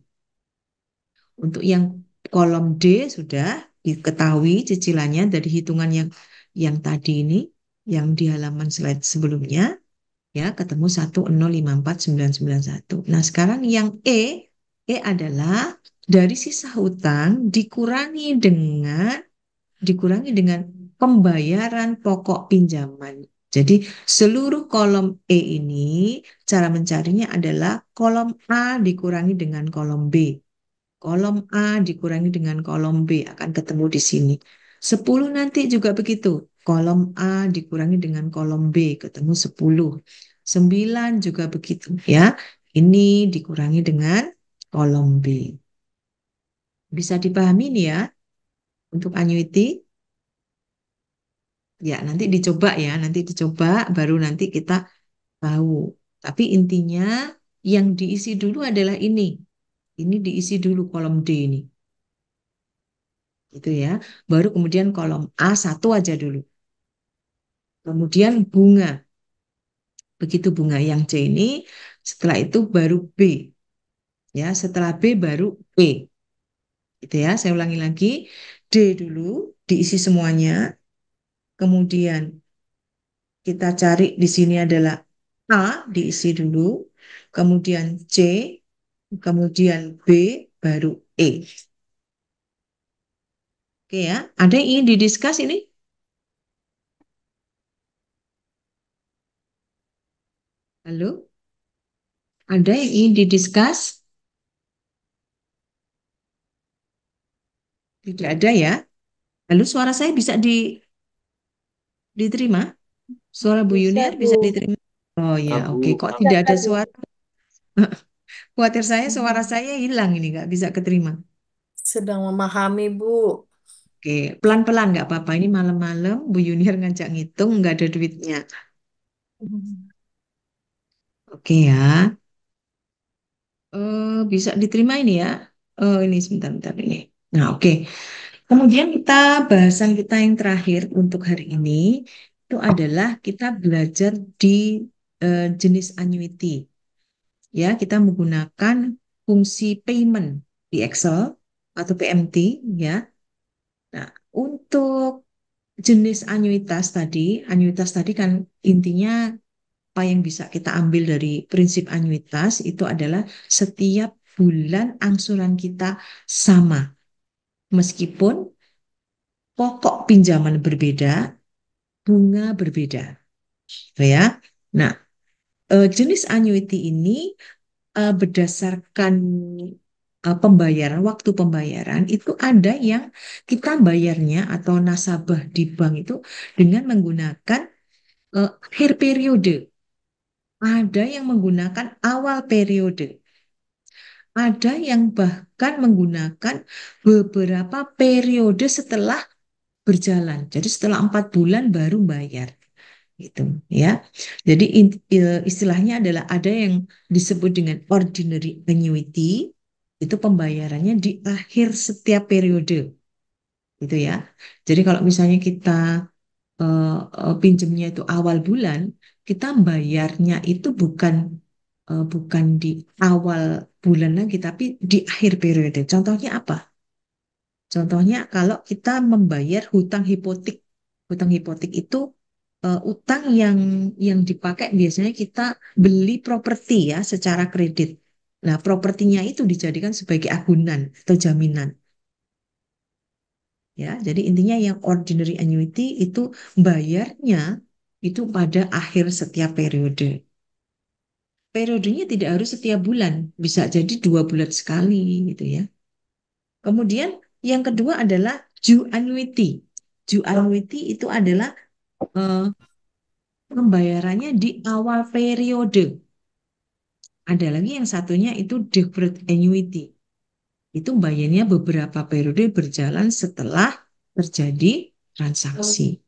Untuk yang kolom D sudah diketahui cicilannya dari hitungan yang yang tadi ini, yang di halaman slide sebelumnya. Ya, ketemu 1054991. Nah, sekarang yang E, E adalah dari sisa hutang dikurangi dengan dikurangi dengan pembayaran pokok pinjaman jadi seluruh kolom E ini cara mencarinya adalah kolom A dikurangi dengan kolom B. Kolom A dikurangi dengan kolom B akan ketemu di sini. 10 nanti juga begitu. Kolom A dikurangi dengan kolom B ketemu 10. 9 juga begitu ya. Ini dikurangi dengan kolom B. Bisa dipahami nih ya untuk annuity? ya nanti dicoba ya, nanti dicoba baru nanti kita tahu. Tapi intinya yang diisi dulu adalah ini. Ini diisi dulu kolom D ini. Gitu ya. Baru kemudian kolom A satu aja dulu. Kemudian bunga. Begitu bunga yang C ini, setelah itu baru B. Ya, setelah B baru E. Gitu ya, saya ulangi lagi. D dulu diisi semuanya, Kemudian kita cari di sini adalah A diisi dulu, kemudian C, kemudian B, baru E. Oke ya, ada yang ingin didiskus ini? Halo? Ada yang ingin didiskus? Tidak ada ya? Lalu suara saya bisa di Diterima? Suara Bu bisa, bisa diterima? Oh ya, oke. Okay. Kok tidak ada suara? Khawatir saya suara saya hilang ini nggak bisa keterima. Sedang memahami Bu. Oke, pelan-pelan nggak apa-apa. Ini malam-malam Bu Yuniar ngajak ngitung nggak ada duitnya. Oke ya. Uh, bisa diterima ini ya. Uh, ini sebentar-bentar ini. Nah, oke. Okay. Kemudian kita bahasan kita yang terakhir untuk hari ini itu adalah kita belajar di uh, jenis annuity. Ya, kita menggunakan fungsi payment di Excel atau PMT ya. Nah, untuk jenis anuitas tadi, anuitas tadi kan intinya apa yang bisa kita ambil dari prinsip anuitas itu adalah setiap bulan angsuran kita sama Meskipun pokok pinjaman berbeda, bunga berbeda. Gitu ya. Nah, e, jenis annuity ini e, berdasarkan e, pembayaran, waktu pembayaran itu ada yang kita bayarnya atau nasabah di bank itu dengan menggunakan uh, akhir periode. Ada yang menggunakan awal periode ada yang bahkan menggunakan beberapa periode setelah berjalan. Jadi setelah empat bulan baru bayar gitu ya. Jadi istilahnya adalah ada yang disebut dengan ordinary annuity itu pembayarannya di akhir setiap periode. Gitu ya. Jadi kalau misalnya kita uh, pinjemnya itu awal bulan, kita bayarnya itu bukan uh, bukan di awal bulan lagi, tapi di akhir periode. Contohnya apa? Contohnya kalau kita membayar hutang hipotik. Hutang hipotik itu uh, utang yang yang dipakai biasanya kita beli properti ya secara kredit. Nah, propertinya itu dijadikan sebagai agunan atau jaminan. Ya, jadi intinya yang ordinary annuity itu bayarnya itu pada akhir setiap periode periodenya tidak harus setiap bulan, bisa jadi dua bulan sekali gitu ya. Kemudian yang kedua adalah due annuity. Due annuity itu adalah eh, pembayarannya di awal periode. Ada lagi yang satunya itu deferred annuity. Itu bayarnya beberapa periode berjalan setelah terjadi transaksi.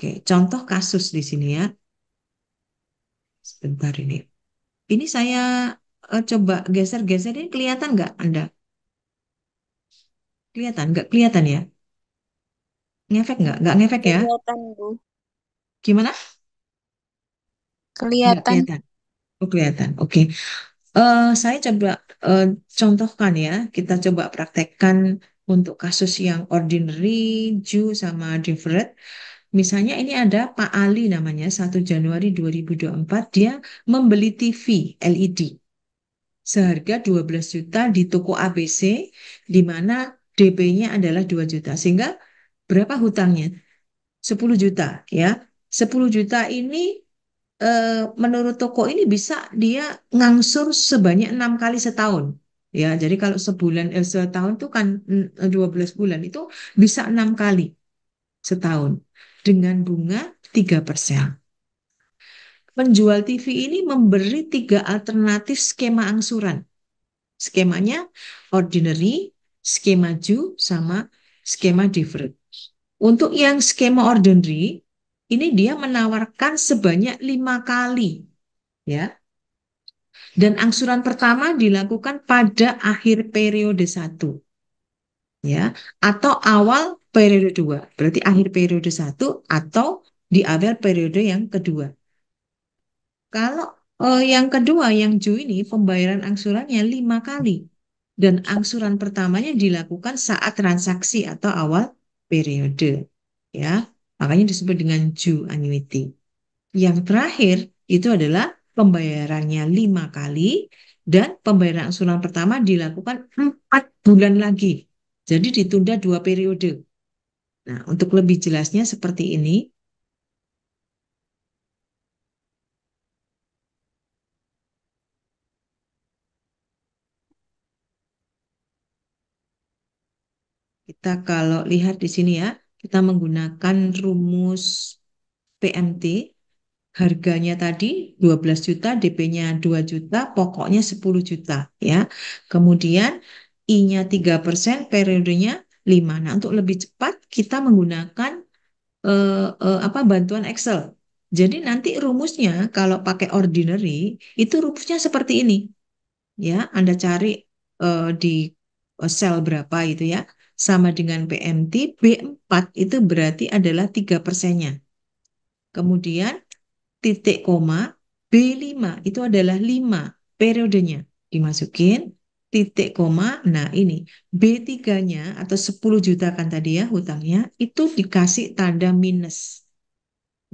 Oke, contoh kasus di sini ya. Sebentar ini. Ini saya uh, coba geser-geser ini kelihatan nggak Anda? Kelihatan nggak? Kelihatan ya? Ngefek nggak? Nggak ngefek ya? Kelihatan, Bu. Gimana? Kelihatan. kelihatan. Oh, kelihatan. Oke. Uh, saya coba uh, contohkan ya. Kita coba praktekkan untuk kasus yang ordinary, due, sama different. Misalnya ini ada Pak Ali namanya 1 Januari 2024 dia membeli TV LED seharga 12 juta di toko ABC di mana DP-nya adalah 2 juta sehingga berapa hutangnya? 10 juta ya. 10 juta ini eh, menurut toko ini bisa dia ngangsur sebanyak enam kali setahun. Ya, jadi kalau sebulan eh, setahun itu kan 12 mm, bulan itu bisa enam kali setahun dengan bunga 3%. Penjual TV ini memberi tiga alternatif skema angsuran. Skemanya ordinary, skema ju sama skema different. Untuk yang skema ordinary, ini dia menawarkan sebanyak lima kali. ya. Dan angsuran pertama dilakukan pada akhir periode satu, Ya, atau awal periode 2. Berarti akhir periode 1 atau di awal periode yang kedua. Kalau eh, yang kedua, yang Ju ini pembayaran angsurannya lima kali. Dan angsuran pertamanya dilakukan saat transaksi atau awal periode. ya Makanya disebut dengan Ju annuity. Yang terakhir itu adalah pembayarannya lima kali dan pembayaran angsuran pertama dilakukan empat bulan lagi. Jadi ditunda dua periode. Nah, untuk lebih jelasnya seperti ini. Kita kalau lihat di sini ya, kita menggunakan rumus PMT. Harganya tadi 12 juta, DP-nya 2 juta, pokoknya 10 juta ya. Kemudian I-nya 3%, periodenya 5. Nah, untuk lebih cepat kita menggunakan uh, uh, apa bantuan Excel. Jadi nanti rumusnya kalau pakai ordinary itu rumusnya seperti ini. Ya, Anda cari uh, di sel berapa itu ya. Sama dengan PMT B4 itu berarti adalah tiga persennya. Kemudian titik koma B5 itu adalah 5 periodenya dimasukin titik koma. Nah, ini B3-nya atau 10 juta kan tadi ya hutangnya itu dikasih tanda minus.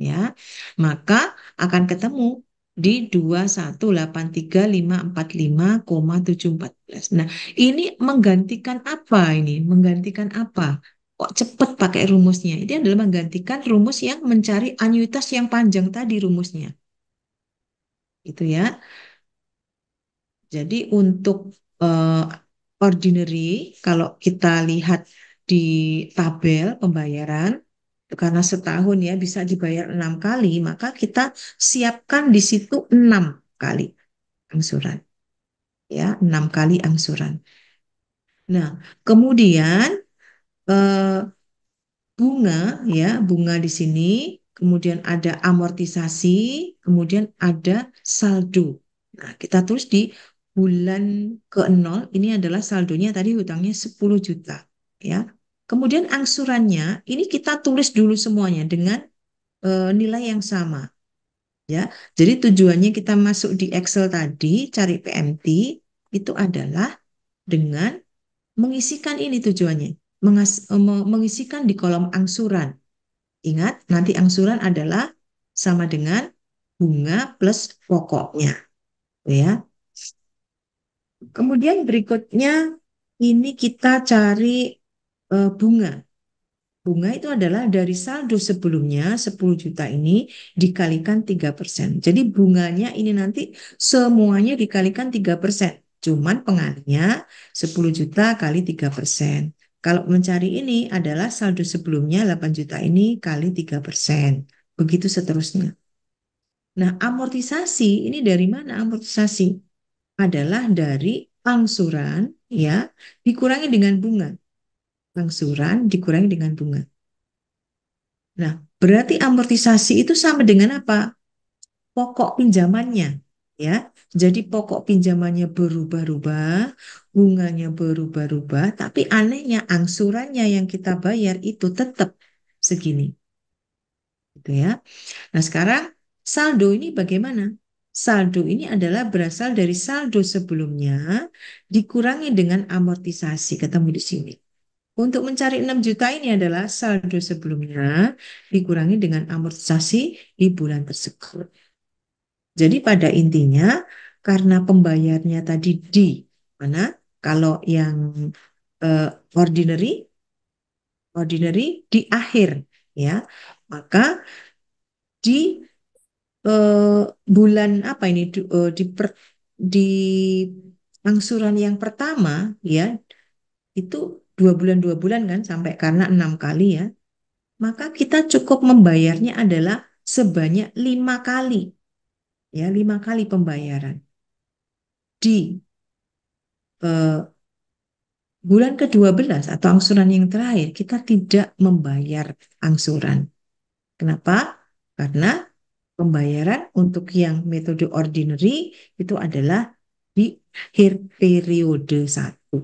Ya. Maka akan ketemu di 2183545,714. Nah, ini menggantikan apa ini? Menggantikan apa? Kok cepet pakai rumusnya? Ini adalah menggantikan rumus yang mencari anuitas yang panjang tadi rumusnya. Itu ya. Jadi untuk uh, ordinary kalau kita lihat di tabel pembayaran karena setahun ya bisa dibayar enam kali maka kita siapkan di situ enam kali angsuran ya enam kali angsuran nah kemudian eh, bunga ya bunga di sini kemudian ada amortisasi kemudian ada saldo nah kita terus di bulan ke nol ini adalah saldonya tadi hutangnya 10 juta ya. Kemudian angsurannya ini kita tulis dulu semuanya dengan e, nilai yang sama. Ya. Jadi tujuannya kita masuk di Excel tadi cari PMT itu adalah dengan mengisikan ini tujuannya, mengas, e, mengisikan di kolom angsuran. Ingat, nanti angsuran adalah sama dengan bunga plus pokoknya. Ya, Kemudian berikutnya ini kita cari uh, bunga. Bunga itu adalah dari saldo sebelumnya 10 juta ini dikalikan 3%. Jadi bunganya ini nanti semuanya dikalikan 3%. Cuman pengalinya 10 juta kali 3%. Kalau mencari ini adalah saldo sebelumnya 8 juta ini kali 3%. Begitu seterusnya. Nah, amortisasi ini dari mana amortisasi? adalah dari angsuran ya dikurangi dengan bunga. Angsuran dikurangi dengan bunga. Nah, berarti amortisasi itu sama dengan apa? Pokok pinjamannya, ya. Jadi pokok pinjamannya berubah-ubah, bunganya berubah-ubah, tapi anehnya angsurannya yang kita bayar itu tetap segini. Gitu ya. Nah, sekarang saldo ini bagaimana? saldo ini adalah berasal dari saldo sebelumnya dikurangi dengan amortisasi. Ketemu di sini. Untuk mencari 6 juta ini adalah saldo sebelumnya dikurangi dengan amortisasi di bulan tersebut. Jadi pada intinya karena pembayarnya tadi di mana kalau yang uh, ordinary ordinary di akhir ya maka di uh, bulan apa ini di, uh, eh, di, per, di angsuran yang pertama ya itu dua bulan dua bulan kan sampai karena enam kali ya maka kita cukup membayarnya adalah sebanyak lima kali ya lima kali pembayaran di uh, bulan ke-12 atau angsuran yang terakhir kita tidak membayar angsuran. Kenapa? Karena pembayaran untuk yang metode ordinary itu adalah di akhir periode satu.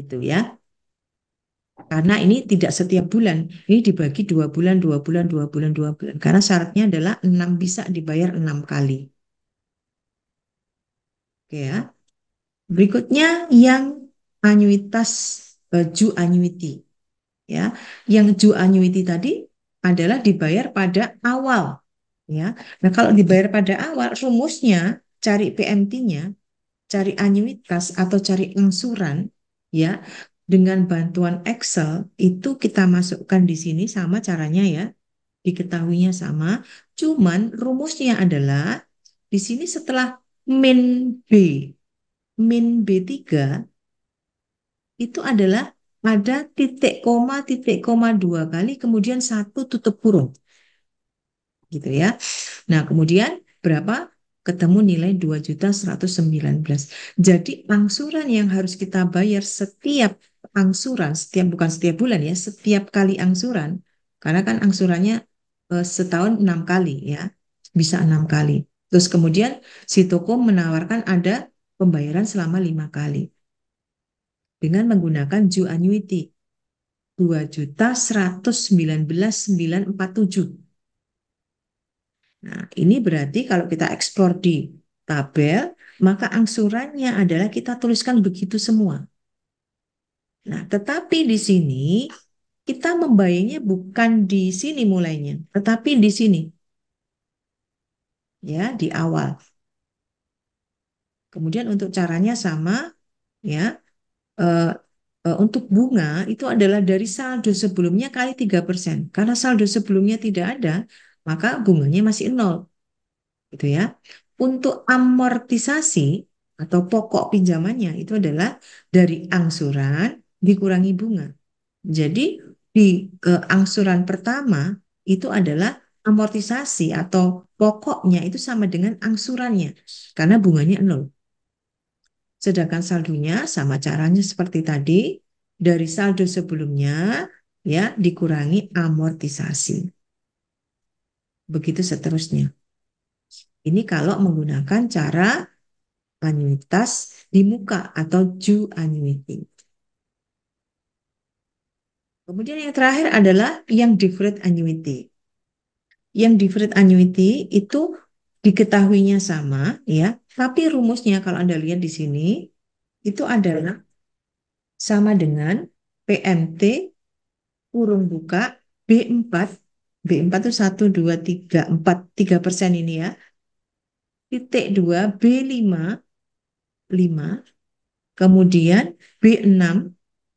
gitu ya. Karena ini tidak setiap bulan, ini dibagi dua bulan, dua bulan, dua bulan, dua bulan. Karena syaratnya adalah enam bisa dibayar enam kali. Oke ya. Berikutnya yang anuitas baju ju annuity. Ya, yang ju annuity tadi adalah dibayar pada awal ya. Nah, kalau dibayar pada awal rumusnya cari PMT-nya, cari anuitas atau cari angsuran ya dengan bantuan Excel itu kita masukkan di sini sama caranya ya. Diketahuinya sama, cuman rumusnya adalah di sini setelah min B min B3 itu adalah ada titik koma, titik koma dua kali, kemudian satu tutup kurung. Gitu ya. Nah, kemudian berapa? Ketemu nilai 2.119. Jadi angsuran yang harus kita bayar setiap angsuran, setiap bukan setiap bulan ya, setiap kali angsuran, karena kan angsurannya eh, setahun enam kali ya, bisa enam kali. Terus kemudian si toko menawarkan ada pembayaran selama lima kali dengan menggunakan sembilan annuity 2.119.947. Nah, ini berarti kalau kita ekspor di tabel, maka angsurannya adalah kita tuliskan begitu semua. Nah, tetapi di sini kita membayarnya bukan di sini mulainya, tetapi di sini. Ya, di awal. Kemudian untuk caranya sama, ya uh, untuk bunga itu adalah dari saldo sebelumnya kali 3%. Karena saldo sebelumnya tidak ada, maka bunganya masih nol. Gitu ya. Untuk amortisasi atau pokok pinjamannya itu adalah dari angsuran dikurangi bunga. Jadi di eh, angsuran pertama itu adalah amortisasi atau pokoknya itu sama dengan angsurannya karena bunganya nol. Sedangkan saldonya sama caranya seperti tadi, dari saldo sebelumnya ya dikurangi amortisasi. Begitu seterusnya. Ini kalau menggunakan cara anuitas di muka atau due annuity. Kemudian yang terakhir adalah yang deferred annuity. Yang deferred annuity itu diketahuinya sama ya, tapi rumusnya kalau Anda lihat di sini itu adalah sama dengan PMT kurung buka B4 B4 itu 1 2 3 4 3 persen ini ya. Titik 2 B5 5 kemudian B6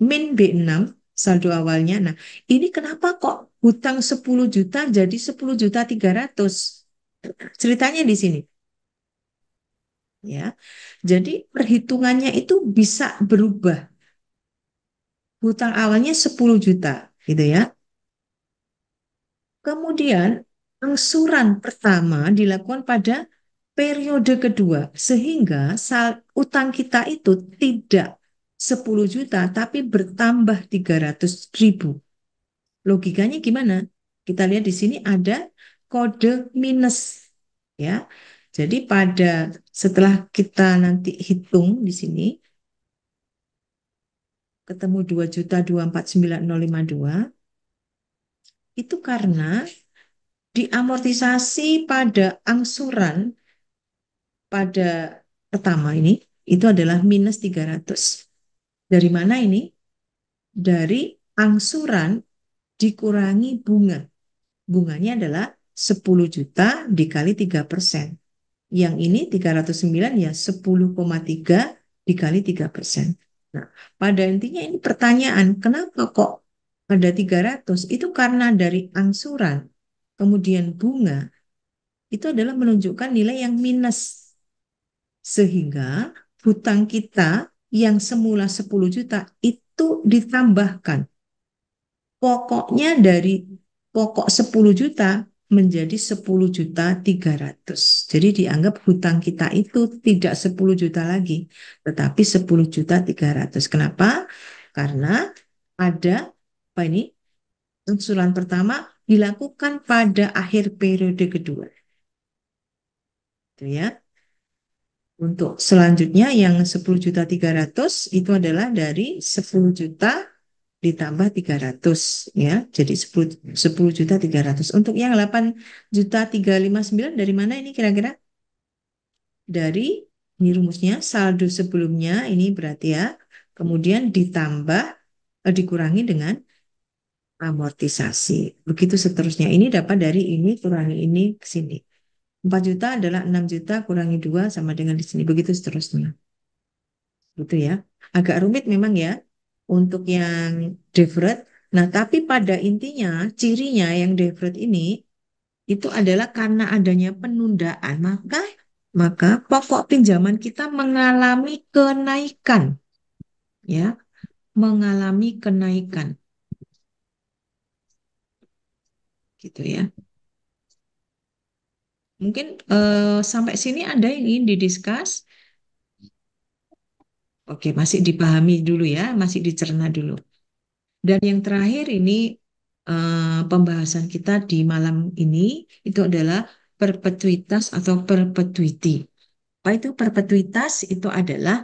min B6 saldo awalnya. Nah, ini kenapa kok hutang 10 juta jadi 10 juta 300? Ceritanya di sini. Ya. Jadi perhitungannya itu bisa berubah. Hutang awalnya 10 juta, gitu ya. Kemudian angsuran pertama dilakukan pada periode kedua sehingga sal utang kita itu tidak 10 juta tapi bertambah 300 ribu. Logikanya gimana? Kita lihat di sini ada kode minus ya. Jadi pada setelah kita nanti hitung di sini ketemu 2.249.052 itu karena diamortisasi pada angsuran pada pertama ini itu adalah minus 300. Dari mana ini? Dari angsuran dikurangi bunga. Bunganya adalah 10 juta dikali 3 persen. Yang ini 309 ya 10,3 dikali 3 persen. Nah, pada intinya ini pertanyaan, kenapa kok ada 300? Itu karena dari angsuran, kemudian bunga, itu adalah menunjukkan nilai yang minus. Sehingga hutang kita yang semula 10 juta itu ditambahkan. Pokoknya dari pokok 10 juta menjadi 10 juta 300. Jadi dianggap hutang kita itu tidak 10 juta lagi, tetapi 10 juta 300. Kenapa? Karena ada apa ini? Usulan pertama dilakukan pada akhir periode kedua. Itu ya. Untuk selanjutnya yang 10 juta 300 itu adalah dari 10 juta ditambah 300 ya. Jadi 10 10 juta 300. Untuk yang 8 juta 359 dari mana ini kira-kira? Dari ini rumusnya saldo sebelumnya ini berarti ya. Kemudian ditambah eh, dikurangi dengan amortisasi. Begitu seterusnya. Ini dapat dari ini kurangi ini ke sini. 4 juta adalah 6 juta kurangi 2 sama dengan di sini. Begitu seterusnya. Gitu ya. Agak rumit memang ya untuk yang deferred. Nah, tapi pada intinya cirinya yang deferred ini itu adalah karena adanya penundaan, maka maka pokok pinjaman kita mengalami kenaikan. Ya, mengalami kenaikan. Gitu ya. Mungkin uh, sampai sini ada yang ingin didiskus? Oke, masih dipahami dulu ya, masih dicerna dulu. Dan yang terakhir ini eh, pembahasan kita di malam ini itu adalah perpetuitas atau perpetuity. Apa itu perpetuitas? Itu adalah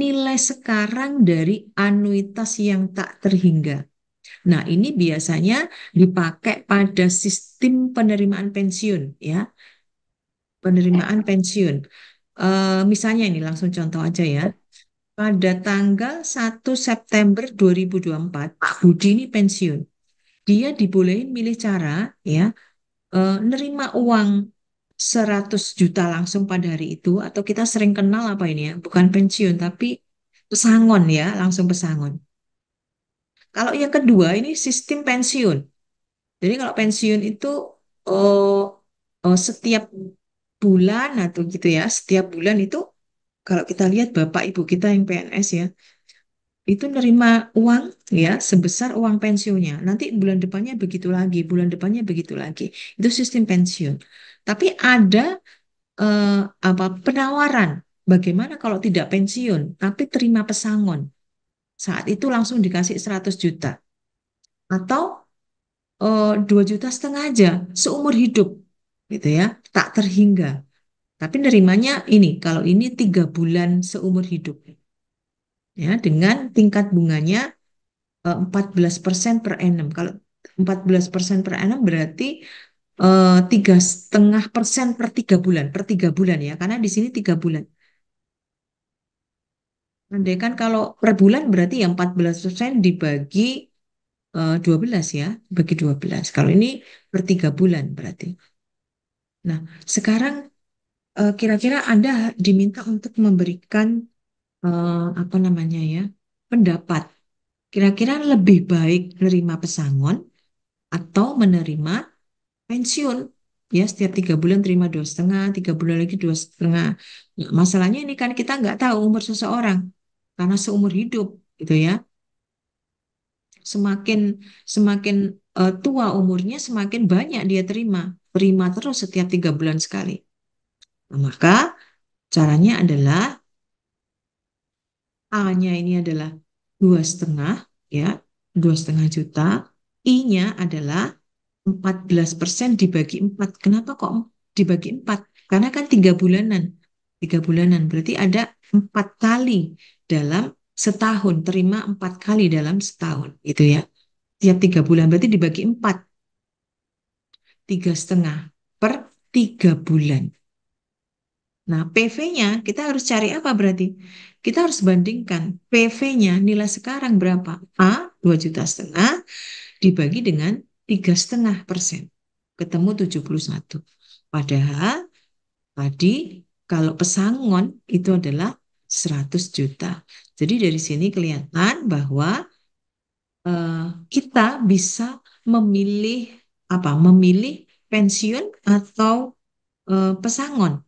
nilai sekarang dari anuitas yang tak terhingga. Nah, ini biasanya dipakai pada sistem penerimaan pensiun, ya. Penerimaan pensiun. E, misalnya ini langsung contoh aja ya pada tanggal 1 September 2024 Budi ini pensiun. Dia dibolehin milih cara ya eh, nerima uang 100 juta langsung pada hari itu atau kita sering kenal apa ini ya bukan pensiun tapi pesangon ya langsung pesangon kalau yang kedua ini sistem pensiun jadi kalau pensiun itu oh, oh, setiap bulan atau gitu ya setiap bulan itu kalau kita lihat bapak ibu kita yang PNS ya itu nerima uang ya sebesar uang pensiunnya nanti bulan depannya begitu lagi bulan depannya begitu lagi itu sistem pensiun tapi ada eh, apa penawaran bagaimana kalau tidak pensiun tapi terima pesangon saat itu langsung dikasih 100 juta atau eh, dua 2 juta setengah aja seumur hidup gitu ya tak terhingga tapi nerimanya ini, kalau ini tiga bulan seumur hidup. Ya, dengan tingkat bunganya 14% eh, per enam Kalau 14% per enam berarti eh, tiga setengah persen per tiga bulan, per tiga bulan ya, karena di sini tiga bulan. Andai kan kalau per bulan berarti yang 14% eh, ya, dibagi dua 12 ya, bagi 12. Kalau ini per tiga bulan berarti. Nah, sekarang Eh, kira-kira Anda diminta untuk memberikan eh, apa namanya ya pendapat. Kira-kira lebih baik menerima pesangon atau menerima pensiun ya setiap tiga bulan terima dua setengah tiga bulan lagi dua setengah nah, masalahnya ini kan kita nggak tahu umur seseorang karena seumur hidup gitu ya semakin semakin uh, tua umurnya semakin banyak dia terima terima terus setiap tiga bulan sekali maka caranya adalah A-nya ini adalah dua setengah, ya, dua setengah juta. I-nya adalah 14% dibagi 4. Kenapa kok dibagi 4? Karena kan tiga bulanan. Tiga bulanan berarti ada empat kali dalam setahun, terima empat kali dalam setahun, itu ya. Tiap tiga bulan berarti dibagi empat, tiga setengah per tiga bulan. Nah, PV-nya kita harus cari apa berarti? Kita harus bandingkan PV-nya nilai sekarang berapa? A, 2 juta setengah dibagi dengan tiga setengah persen. Ketemu 71. Padahal tadi kalau pesangon itu adalah 100 juta. Jadi dari sini kelihatan bahwa uh, kita bisa memilih apa? Memilih pensiun atau uh, pesangon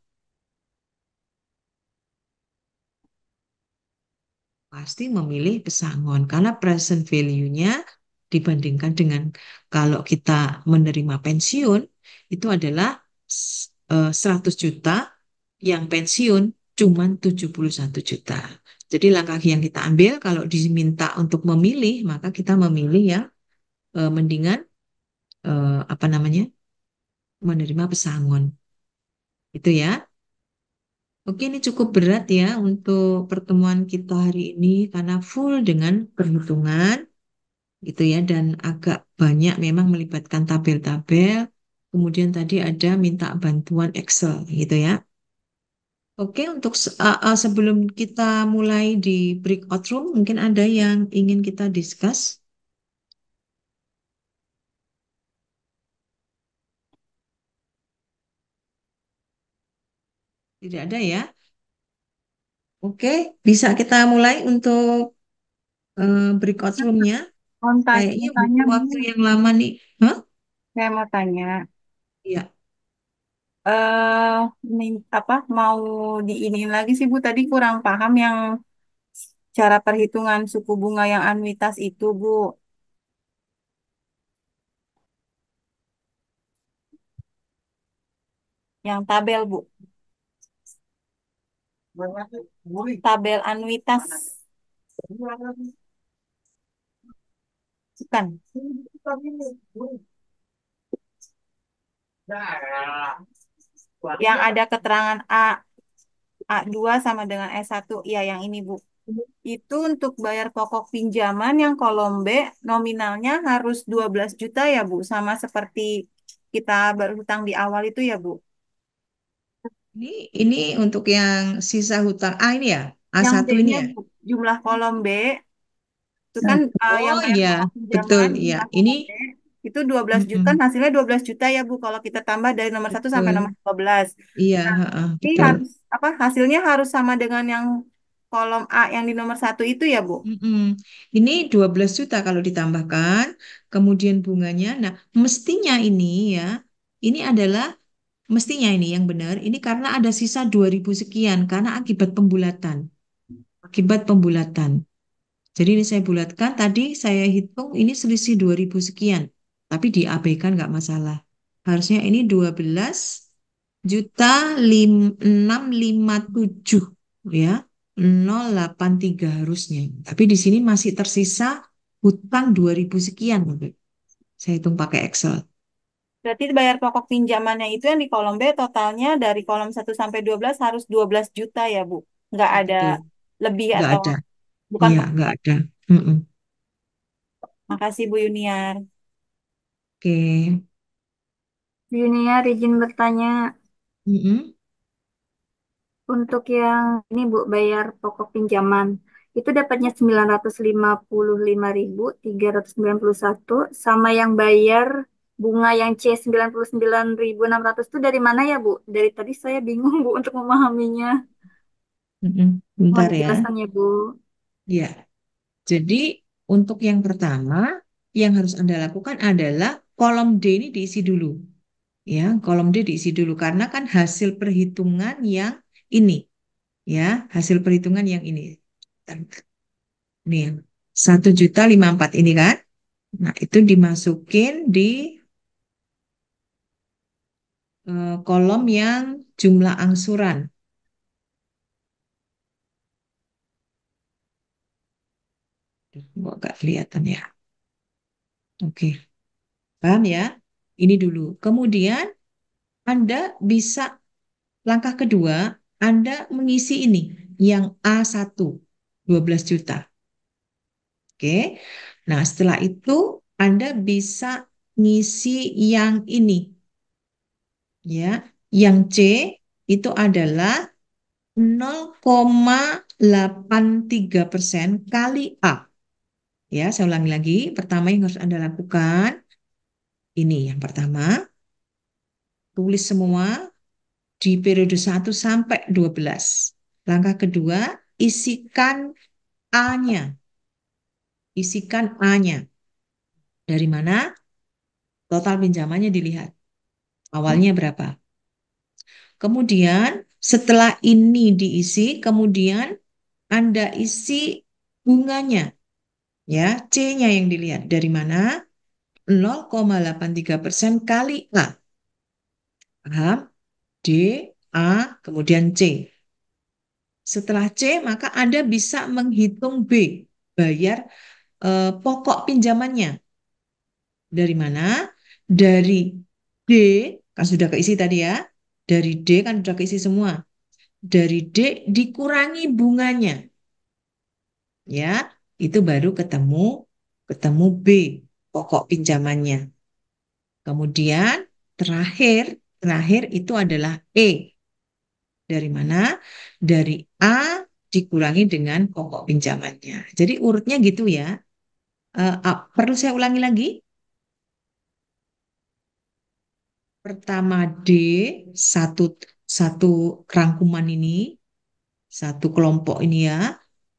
pasti memilih pesangon karena present value-nya dibandingkan dengan kalau kita menerima pensiun itu adalah 100 eh, juta yang pensiun cuma 71 juta. Jadi langkah yang kita ambil kalau diminta untuk memilih maka kita memilih yang eh, mendingan eh, apa namanya? menerima pesangon. Itu ya. Oke, ini cukup berat ya untuk pertemuan kita hari ini karena full dengan perhitungan gitu ya dan agak banyak memang melibatkan tabel-tabel. Kemudian tadi ada minta bantuan Excel gitu ya. Oke, untuk uh, uh, sebelum kita mulai di breakout room, mungkin ada yang ingin kita discuss. Tidak ada ya. Oke, bisa kita mulai untuk uh, eh, breakout roomnya. Kayaknya tanya, waktu Bu. yang lama nih. Huh? Saya mau tanya. Iya. Eh, ini apa mau diinin lagi sih Bu? Tadi kurang paham yang cara perhitungan suku bunga yang anuitas itu, Bu. Yang tabel, Bu. Tabel anuitas. Bukan. Yang ada keterangan A, A2 sama dengan S1. ya? yang ini, Bu. Itu untuk bayar pokok pinjaman yang kolom B nominalnya harus 12 juta ya, Bu. Sama seperti kita berhutang di awal itu ya, Bu. Ini ini untuk yang sisa hutang A ah, ini ya? Yang A1 ini ya? jumlah kolom B itu nah, kan uh, yang Oh kayak iya, betul pinjaman iya. Ini B itu 12 mm -hmm. juta hasilnya 12 juta ya Bu kalau kita tambah dari nomor betul. 1 sampai nomor 12. Iya, Nah, uh, ini betul. harus apa hasilnya harus sama dengan yang kolom A yang di nomor 1 itu ya Bu. mm -hmm. Ini 12 juta kalau ditambahkan, kemudian bunganya. Nah, mestinya ini ya, ini adalah Mestinya ini yang benar, ini karena ada sisa 2000 sekian, karena akibat pembulatan. Akibat pembulatan. Jadi ini saya bulatkan, tadi saya hitung ini selisih 2000 sekian. Tapi diabaikan nggak masalah. Harusnya ini 12 juta 657 ya. 083 harusnya. Tapi di sini masih tersisa hutang 2000 sekian. Saya hitung pakai Excel. Berarti bayar pokok pinjamannya itu yang di kolom B totalnya dari kolom 1 sampai 12 harus 12 juta ya, Bu. Nggak ada Betul. lebih Nggak atau ada. bukan? Iya, nggak ada. Mm-mm. Makasih Bu Yuniar. Oke. Yuniar, izin bertanya Mm-mm. untuk yang ini Bu bayar pokok pinjaman itu dapatnya 955.391 sama yang bayar bunga yang C99.600 itu dari mana ya, Bu? Dari tadi saya bingung, Bu, untuk memahaminya. bentar Mohon ya. Bu. Ya. Jadi, untuk yang pertama, yang harus Anda lakukan adalah kolom D ini diisi dulu. Ya, kolom D diisi dulu karena kan hasil perhitungan yang ini. Ya, hasil perhitungan yang ini. Nih yang 1 juta 54 ini kan. Nah, itu dimasukin di Eh, kolom yang jumlah angsuran. gak kelihatan ya? Oke, paham ya? Ini dulu. Kemudian Anda bisa, langkah kedua, Anda mengisi ini, yang A1, 12 juta. Oke, nah setelah itu Anda bisa ngisi yang ini, ya. Yang C itu adalah 0,83 persen kali A. Ya, saya ulangi lagi. Pertama yang harus Anda lakukan, ini yang pertama. Tulis semua di periode 1 sampai 12. Langkah kedua, isikan A-nya. Isikan A-nya. Dari mana? Total pinjamannya dilihat. Awalnya berapa? Kemudian setelah ini diisi, kemudian Anda isi bunganya. Ya, C-nya yang dilihat dari mana? 0,83% kali A. Paham? D, A, kemudian C. Setelah C, maka Anda bisa menghitung B, bayar eh, pokok pinjamannya. Dari mana? Dari D Kan sudah keisi tadi ya. Dari D kan sudah keisi semua. Dari D dikurangi bunganya. Ya, itu baru ketemu ketemu B pokok pinjamannya. Kemudian terakhir, terakhir itu adalah E. Dari mana? Dari A dikurangi dengan pokok pinjamannya. Jadi urutnya gitu ya. Uh, perlu saya ulangi lagi? pertama D, satu, satu rangkuman ini, satu kelompok ini ya.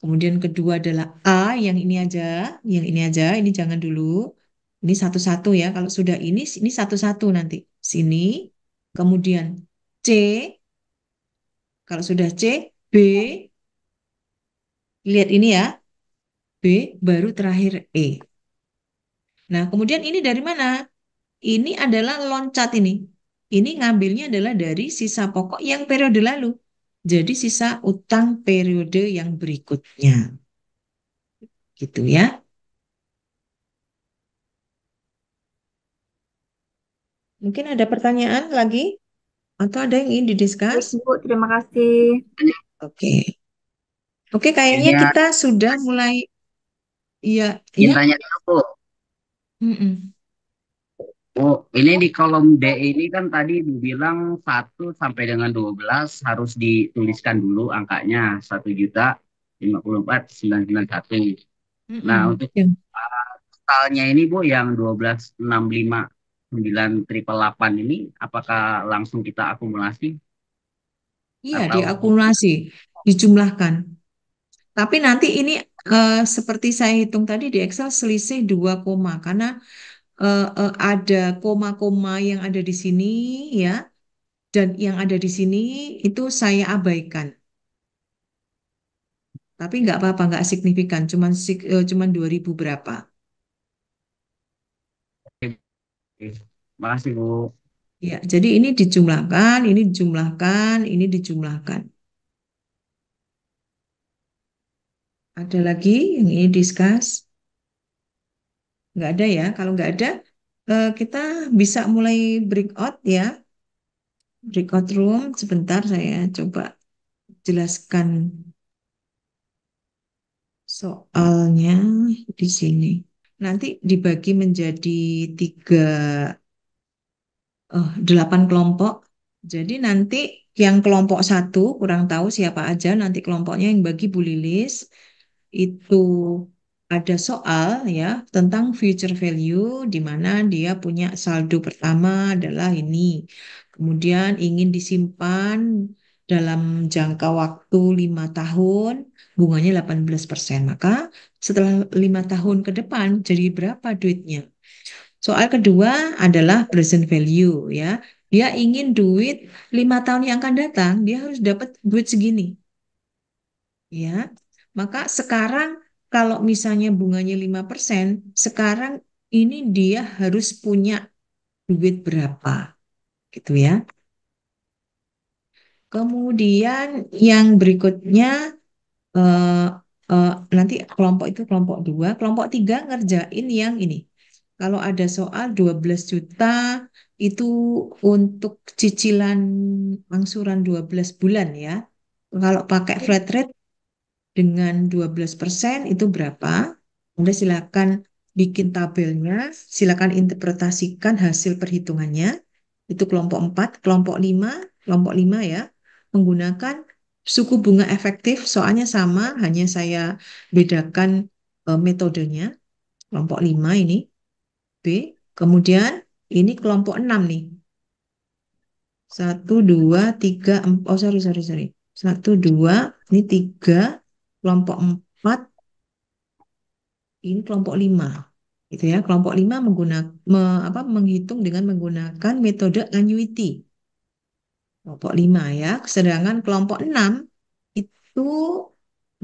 Kemudian kedua adalah A, yang ini aja, yang ini aja, ini jangan dulu. Ini satu-satu ya, kalau sudah ini, ini satu-satu nanti. Sini, kemudian C, kalau sudah C, B, lihat ini ya, B, baru terakhir E. Nah, kemudian ini dari mana? ini adalah loncat ini. Ini ngambilnya adalah dari sisa pokok yang periode lalu. Jadi sisa utang periode yang berikutnya. Gitu ya. Mungkin ada pertanyaan lagi? Atau ada yang ingin didiskus? terima kasih. Oke. Oke, kayaknya ya. kita sudah mulai. Iya. Ya, ya. tanya Mm -mm. Oh, ini di kolom D ini kan tadi dibilang 1 sampai dengan 12 harus dituliskan dulu angkanya 1 juta 991. Mm -hmm. Nah, untuk yeah. uh, totalnya ini Bu yang sembilan triple 8 ini apakah langsung kita akumulasi? Iya, Atau... diakumulasi, dijumlahkan. Tapi nanti ini uh, seperti saya hitung tadi di Excel selisih 2 koma karena uh, uh, ada koma-koma yang ada di sini ya dan yang ada di sini itu saya abaikan. Tapi nggak apa-apa, nggak signifikan, cuman uh, cuman 2000 berapa. Makasih Bu. Ya, jadi ini dijumlahkan, ini dijumlahkan, ini dijumlahkan. Ada lagi yang ini discuss? Nggak ada ya. Kalau nggak ada, eh, kita bisa mulai breakout ya. Breakout room. Sebentar saya coba jelaskan soalnya di sini. Nanti dibagi menjadi tiga, oh, delapan kelompok. Jadi nanti yang kelompok satu kurang tahu siapa aja nanti kelompoknya yang bagi Bu Lilis itu ada soal ya tentang future value di mana dia punya saldo pertama adalah ini. Kemudian ingin disimpan dalam jangka waktu 5 tahun bunganya 18%. Maka setelah 5 tahun ke depan jadi berapa duitnya? Soal kedua adalah present value ya. Dia ingin duit 5 tahun yang akan datang dia harus dapat duit segini. Ya. Maka sekarang kalau misalnya bunganya 5%, sekarang ini dia harus punya duit berapa gitu ya. Kemudian yang berikutnya uh, uh, nanti kelompok itu kelompok dua, kelompok tiga ngerjain yang ini. Kalau ada soal 12 juta itu untuk cicilan angsuran 12 bulan ya. Kalau pakai flat rate dengan 12% itu berapa. Anda silakan bikin tabelnya, silakan interpretasikan hasil perhitungannya. Itu kelompok 4, kelompok 5, kelompok 5 ya, menggunakan suku bunga efektif soalnya sama, hanya saya bedakan e, metodenya. Kelompok 5 ini B, kemudian ini kelompok 6 nih. 1 2 3 4 oh sorry sorry sorry. 1 2 ini 3 kelompok 4 ini kelompok 5 gitu ya kelompok 5 menggunakan me, apa menghitung dengan menggunakan metode annuity kelompok 5 ya sedangkan kelompok 6 itu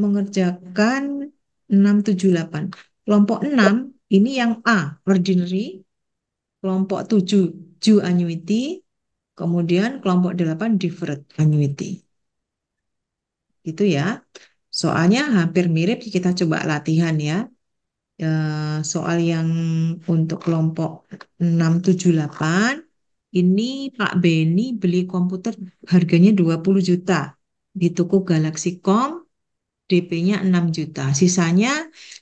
mengerjakan 678 kelompok 6 ini yang A ordinary kelompok 7 due annuity kemudian kelompok 8 deferred annuity gitu ya Soalnya hampir mirip kita coba latihan ya. Eh, soal yang untuk kelompok 678 ini Pak Beni beli komputer harganya 20 juta di toko Galaxy Com DP-nya 6 juta. Sisanya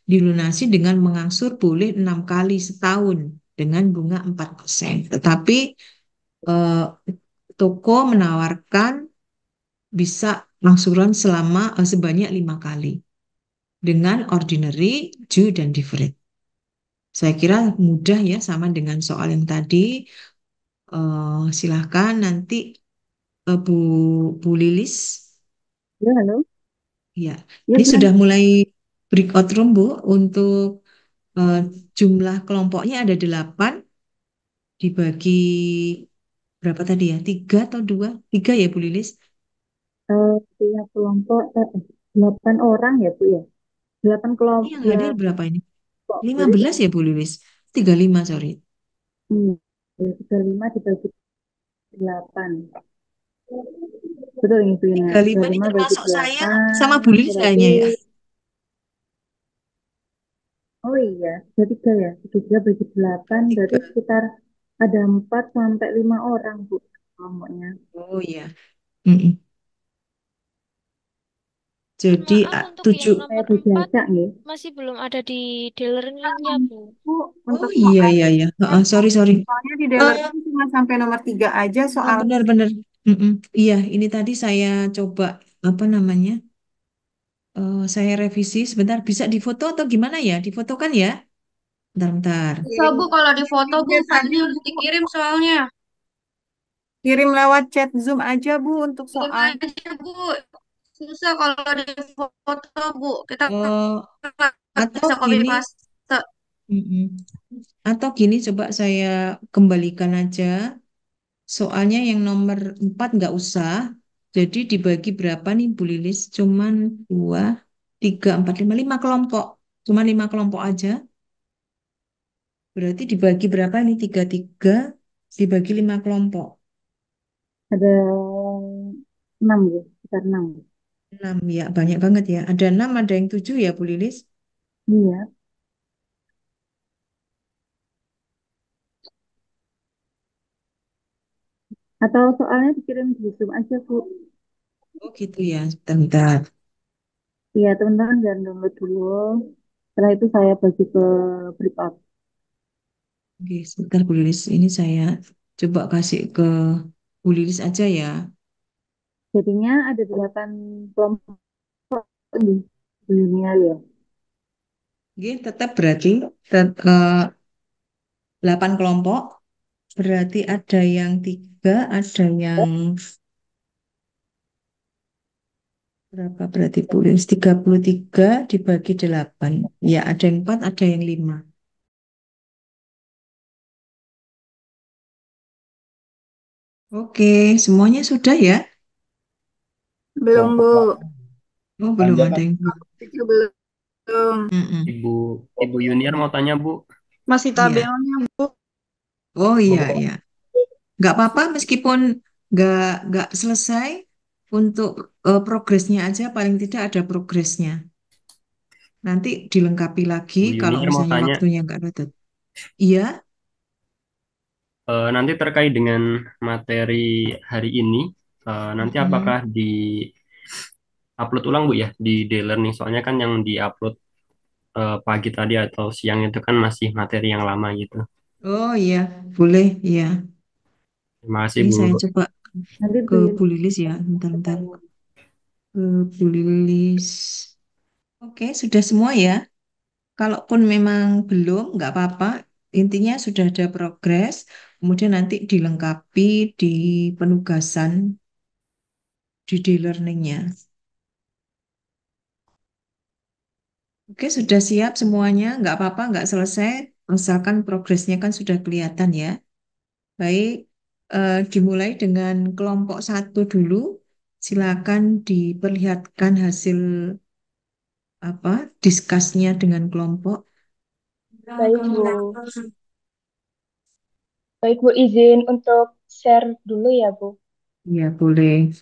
dilunasi dengan mengangsur boleh 6 kali setahun dengan bunga 4%. Tetapi eh, toko menawarkan bisa Nasuron selama eh, sebanyak lima kali dengan ordinary, due, dan different. Saya kira mudah ya, sama dengan soal yang tadi. Uh, silahkan nanti uh, Bu, Bu Lilis. Ya, halo. Ya, ya ini ya. sudah mulai breakout room Bu untuk uh, jumlah kelompoknya ada delapan dibagi berapa tadi ya? Tiga atau dua? Tiga ya Bu Lilis? eh, tiap kelompok eh, eh, delapan orang ya Bu ya? Delapan kelompok. Yang hadir berapa ini? 15 ya Bu Lilis? 35 sorry. Iya, tiga 35 dibagi delapan Betul ini Bu ya? tiga lima ini 35 bagi termasuk saya sama Bu Lilis kayaknya ya. Oh iya, jadi tiga ya. Tiga bagi delapan berarti sekitar ada empat sampai lima orang Bu kelompoknya. Oh iya. Mm-mm. Jadi Maaf, nah, ah, ah, untuk tujuh yang nomor empat ya. masih belum ada di dealer linknya ah, Bu. Oh, untuk Oh iya iya iya. Uh, sorry sorry. soalnya di dealer uh, cuma sampai nomor tiga aja soal benar-benar. Iya, ini tadi saya coba apa namanya? Uh, saya revisi sebentar. Bisa difoto atau gimana ya? Difotokan ya? Bentar, bentar. Iya, bisa Bu iya. kalau difoto, Bu tadi harus dikirim soalnya. kirim lewat chat Zoom aja Bu untuk Kirim soal aja Bu susah kalau di foto Bu. Kita uh, atau bisa gini, paste. Mm -mm. Atau gini coba saya kembalikan aja. Soalnya yang nomor 4 nggak usah. Jadi dibagi berapa nih Bu Lilis? Cuman dua tiga empat lima lima kelompok. Cuma lima kelompok aja. Berarti dibagi berapa nih tiga tiga dibagi lima kelompok. Ada enam ya, sekitar enam Enam ya, banyak banget ya. Ada enam, ada yang tujuh ya, Bu Lilis. Iya. Atau soalnya dikirim di Zoom aja, Bu. Oh gitu ya, bentar-bentar. Iya, teman-teman jangan download dulu. Setelah itu saya bagi ke breakout. Oke, sebentar Bu Lilis. Ini saya coba kasih ke Bu Lilis aja ya. Jadinya ada delapan kelompok di dunia ya. Gih, tetap berarti eh, delapan uh, kelompok berarti ada yang tiga, ada yang berapa berarti puluh 33 dibagi 8. Ya, ada yang 4, ada yang 5. Oke, semuanya sudah ya? Belum, Bu. Oh, belum ada yang belum. Ibu Ibu Junior mau tanya, Bu. Masih iya. tabelnya, Bu. Oh iya, iya. Nggak apa-apa meskipun nggak nggak selesai untuk uh, progresnya aja paling tidak ada progresnya. Nanti dilengkapi lagi Bu kalau Junior misalnya tanya. waktunya nggak ada Iya. Uh, nanti terkait dengan materi hari ini, Uh, nanti hmm. apakah di upload ulang Bu ya di day learning? Soalnya kan yang di upload uh, pagi tadi atau siang itu kan masih materi yang lama gitu. Oh iya, boleh iya. Terima kasih Ini Bu. saya coba nanti ke Bu Lilis ya, bentar-bentar. Ke Bu Lilis. Oke, sudah semua ya. Kalaupun memang belum, nggak apa-apa. Intinya sudah ada progres, kemudian nanti dilengkapi di penugasan di day learningnya. Oke, sudah siap semuanya. Nggak apa-apa, nggak selesai. Misalkan progresnya kan sudah kelihatan ya. Baik, eh, dimulai dengan kelompok satu dulu. Silakan diperlihatkan hasil apa diskusinya dengan kelompok. Baik, Bu. Baik, Bu, izin untuk share dulu ya, Bu. Iya, boleh.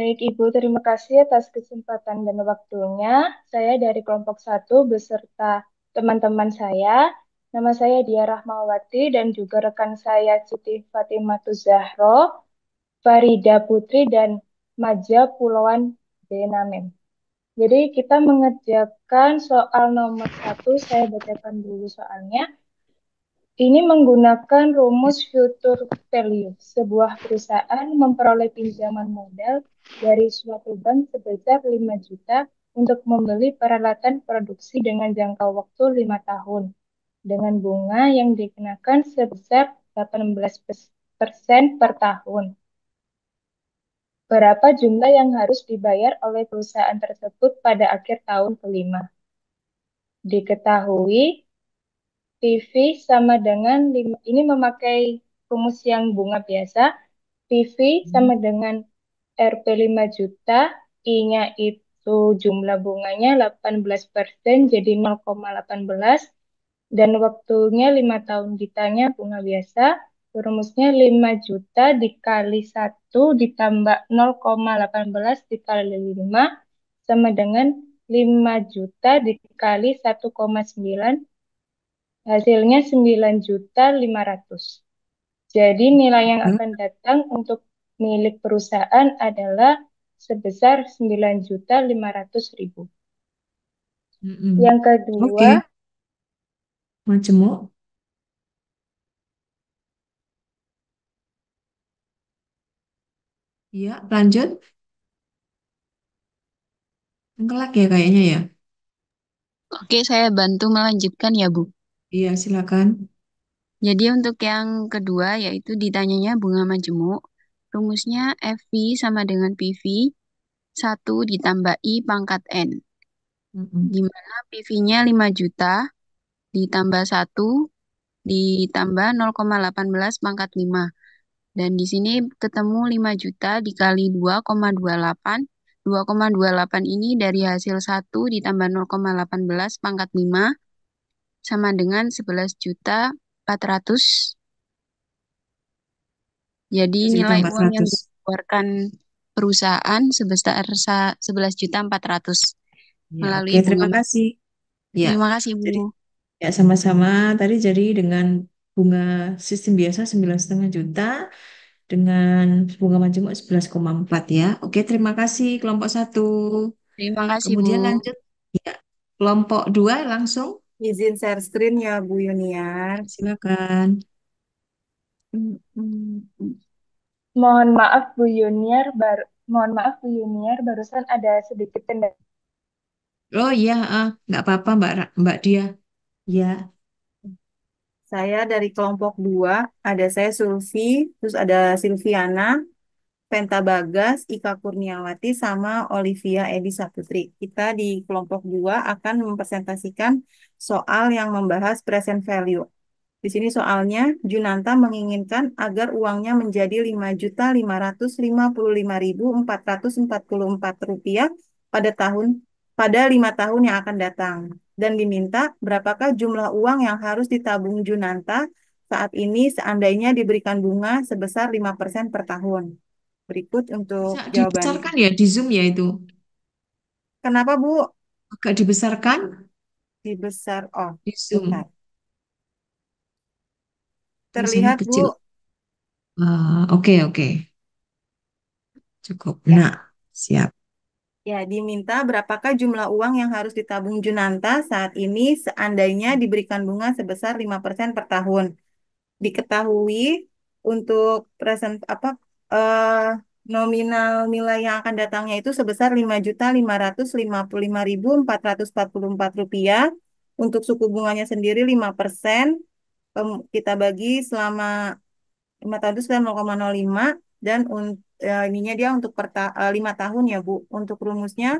Baik Ibu, terima kasih atas kesempatan dan waktunya. Saya dari kelompok satu beserta teman-teman saya. Nama saya Dia Rahmawati dan juga rekan saya Siti Fatimah Tuzahro, Farida Putri, dan Maja Pulauan Benamen. Jadi kita mengerjakan soal nomor satu, saya bacakan dulu soalnya. Ini menggunakan rumus future value. Sebuah perusahaan memperoleh pinjaman modal dari suatu bank sebesar 5 juta untuk membeli peralatan produksi dengan jangka waktu 5 tahun dengan bunga yang dikenakan sebesar 18% per tahun. Berapa jumlah yang harus dibayar oleh perusahaan tersebut pada akhir tahun kelima? Diketahui PV sama dengan lima. ini memakai rumus yang bunga biasa. TV hmm. sama dengan Rp 5 juta, I-nya itu jumlah bunganya 18 persen, jadi 0,18. Dan waktunya 5 tahun ditanya bunga biasa. Rumusnya 5 juta dikali 1 ditambah 0,18 dikali 5 sama dengan 5 juta dikali 1,9 hasilnya 9 juta 500. Jadi nilai yang hmm. akan datang untuk milik perusahaan adalah sebesar 9 juta 500 ribu. Hmm. Yang kedua, okay. macam Iya, lanjut. Tengkelak ya kayaknya ya. Oke, saya bantu melanjutkan ya, Bu. Iya, silakan. Jadi untuk yang kedua yaitu ditanyanya bunga majemuk, rumusnya FV sama dengan PV 1 ditambah I pangkat N, di mana PV-nya 5 juta ditambah 1 ditambah 0,18 pangkat 5. Dan di sini ketemu 5 juta dikali 2,28. 2,28 ini dari hasil 1 ditambah 0,18 pangkat 5 sama dengan 11 juta 400. Jadi nilai uang yang dikeluarkan perusahaan sebesar 11 juta 400 ya, melalui Oke, terima kasih. Ya, ya. Terima kasih Bu. Jadi, ya sama-sama. Tadi jadi dengan bunga sistem biasa 9,5 juta dengan bunga majemuk 11,4 ya. Oke, terima kasih kelompok satu. Terima kasih Kemudian Bu. lanjut ya, kelompok dua langsung. Izin share screen ya, Bu Yuniar. Silakan. Mohon maaf Bu Yuniar, baru mohon maaf Bu Yuniar, barusan ada sedikit tenda. Oh iya, ah, nggak apa-apa Mbak Mbak Dia. Ya. Saya dari kelompok dua, ada saya Sylvie, terus ada Silviana, Penta Bagas, Ika Kurniawati, sama Olivia Edi Saputri. Kita di kelompok dua akan mempresentasikan soal yang membahas present value. Di sini soalnya, Junanta menginginkan agar uangnya menjadi Rp5.555.444 pada tahun pada lima tahun yang akan datang. Dan diminta berapakah jumlah uang yang harus ditabung Junanta saat ini seandainya diberikan bunga sebesar 5% per tahun berikut untuk Bisa jawaban. dibesarkan ya di Zoom ya itu? Kenapa, Bu? Agak dibesarkan? Dibesar, oh, di Zoom. Bentar. Terlihat, kecil. Ah, oke, uh, oke. Okay, okay. Cukup. Ya. Nah, siap. Ya, diminta berapakah jumlah uang yang harus ditabung Junanta saat ini seandainya diberikan bunga sebesar 5% per tahun. Diketahui untuk present apa uh, nominal nilai yang akan datangnya itu sebesar Rp5.555.444 untuk suku bunganya sendiri 5%, kita bagi selama 5 tahun itu sekitar 0,05 dan uh, ininya dia untuk perta uh, eh, 5 tahun ya Bu. Untuk rumusnya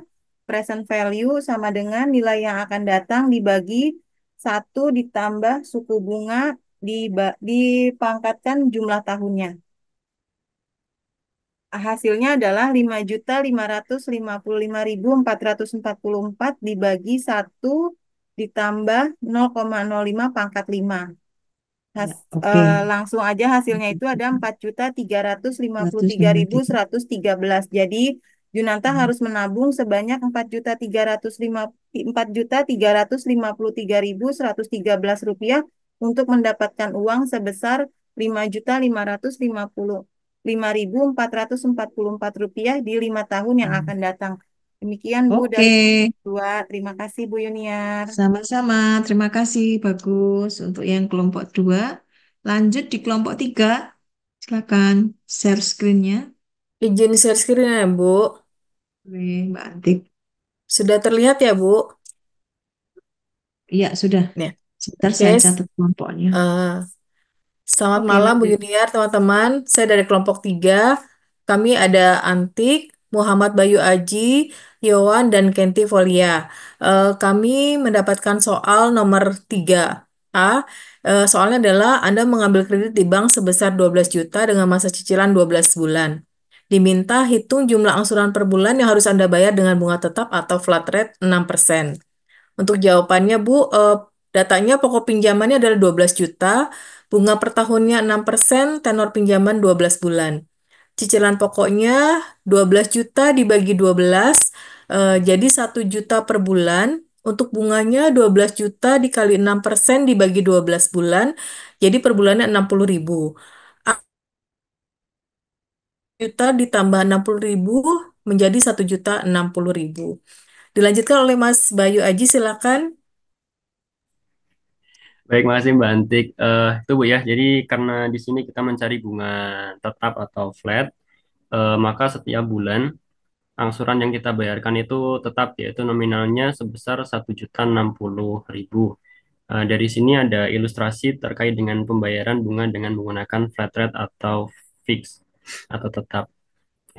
present value sama dengan nilai yang akan datang dibagi satu ditambah suku bunga di dipangkatkan jumlah tahunnya hasilnya adalah 5.555.444 dibagi 1 ditambah 0,05 pangkat 5. Ya, Has, ya, okay. uh, eh, langsung aja hasilnya itu ada 4.353.113. Jadi Junanta hmm. harus menabung sebanyak 4.353.113 rupiah untuk mendapatkan uang sebesar 5.550 Rp5.444 di lima tahun yang hmm. akan datang. Demikian Bu Oke. dari dua. Terima kasih Bu Yuniar. Sama-sama. Terima kasih bagus untuk yang kelompok dua. Lanjut di kelompok tiga. Silakan share screen-nya. Izin share screen ya, Bu. Oke, Mbak Antik. Sudah terlihat ya, Bu? Iya, sudah. Ya. Sebentar saya catat kelompoknya. Uh. Selamat Oke, malam Bu oke. Yuniar, teman-teman. Saya dari kelompok tiga. Kami ada Antik, Muhammad Bayu Aji, Yowan, dan Kenti Folia. Uh, kami mendapatkan soal nomor 3A. uh, eh, soalnya adalah Anda mengambil kredit di bank sebesar 12 juta dengan masa cicilan 12 bulan. Diminta hitung jumlah angsuran per bulan yang harus Anda bayar dengan bunga tetap atau flat rate 6%. Untuk jawabannya, Bu, uh, datanya pokok pinjamannya adalah 12 juta. Bunga per tahunnya 6%, tenor pinjaman 12 bulan. Cicilan pokoknya 12 juta dibagi 12, eh, jadi 1 juta per bulan. Untuk bunganya 12 juta dikali 6% dibagi 12 bulan, jadi per bulannya 60 ribu. juta ditambah 60 ribu menjadi 1 juta 60 ribu. Dilanjutkan oleh Mas Bayu Aji, silakan. Baik, makasih Mbak Antik. Uh, itu Bu ya, jadi karena di sini kita mencari bunga tetap atau flat, uh, maka setiap bulan angsuran yang kita bayarkan itu tetap yaitu nominalnya sebesar 1.060.000. Uh, eh, dari sini ada ilustrasi terkait dengan pembayaran bunga dengan menggunakan flat rate atau fix atau tetap.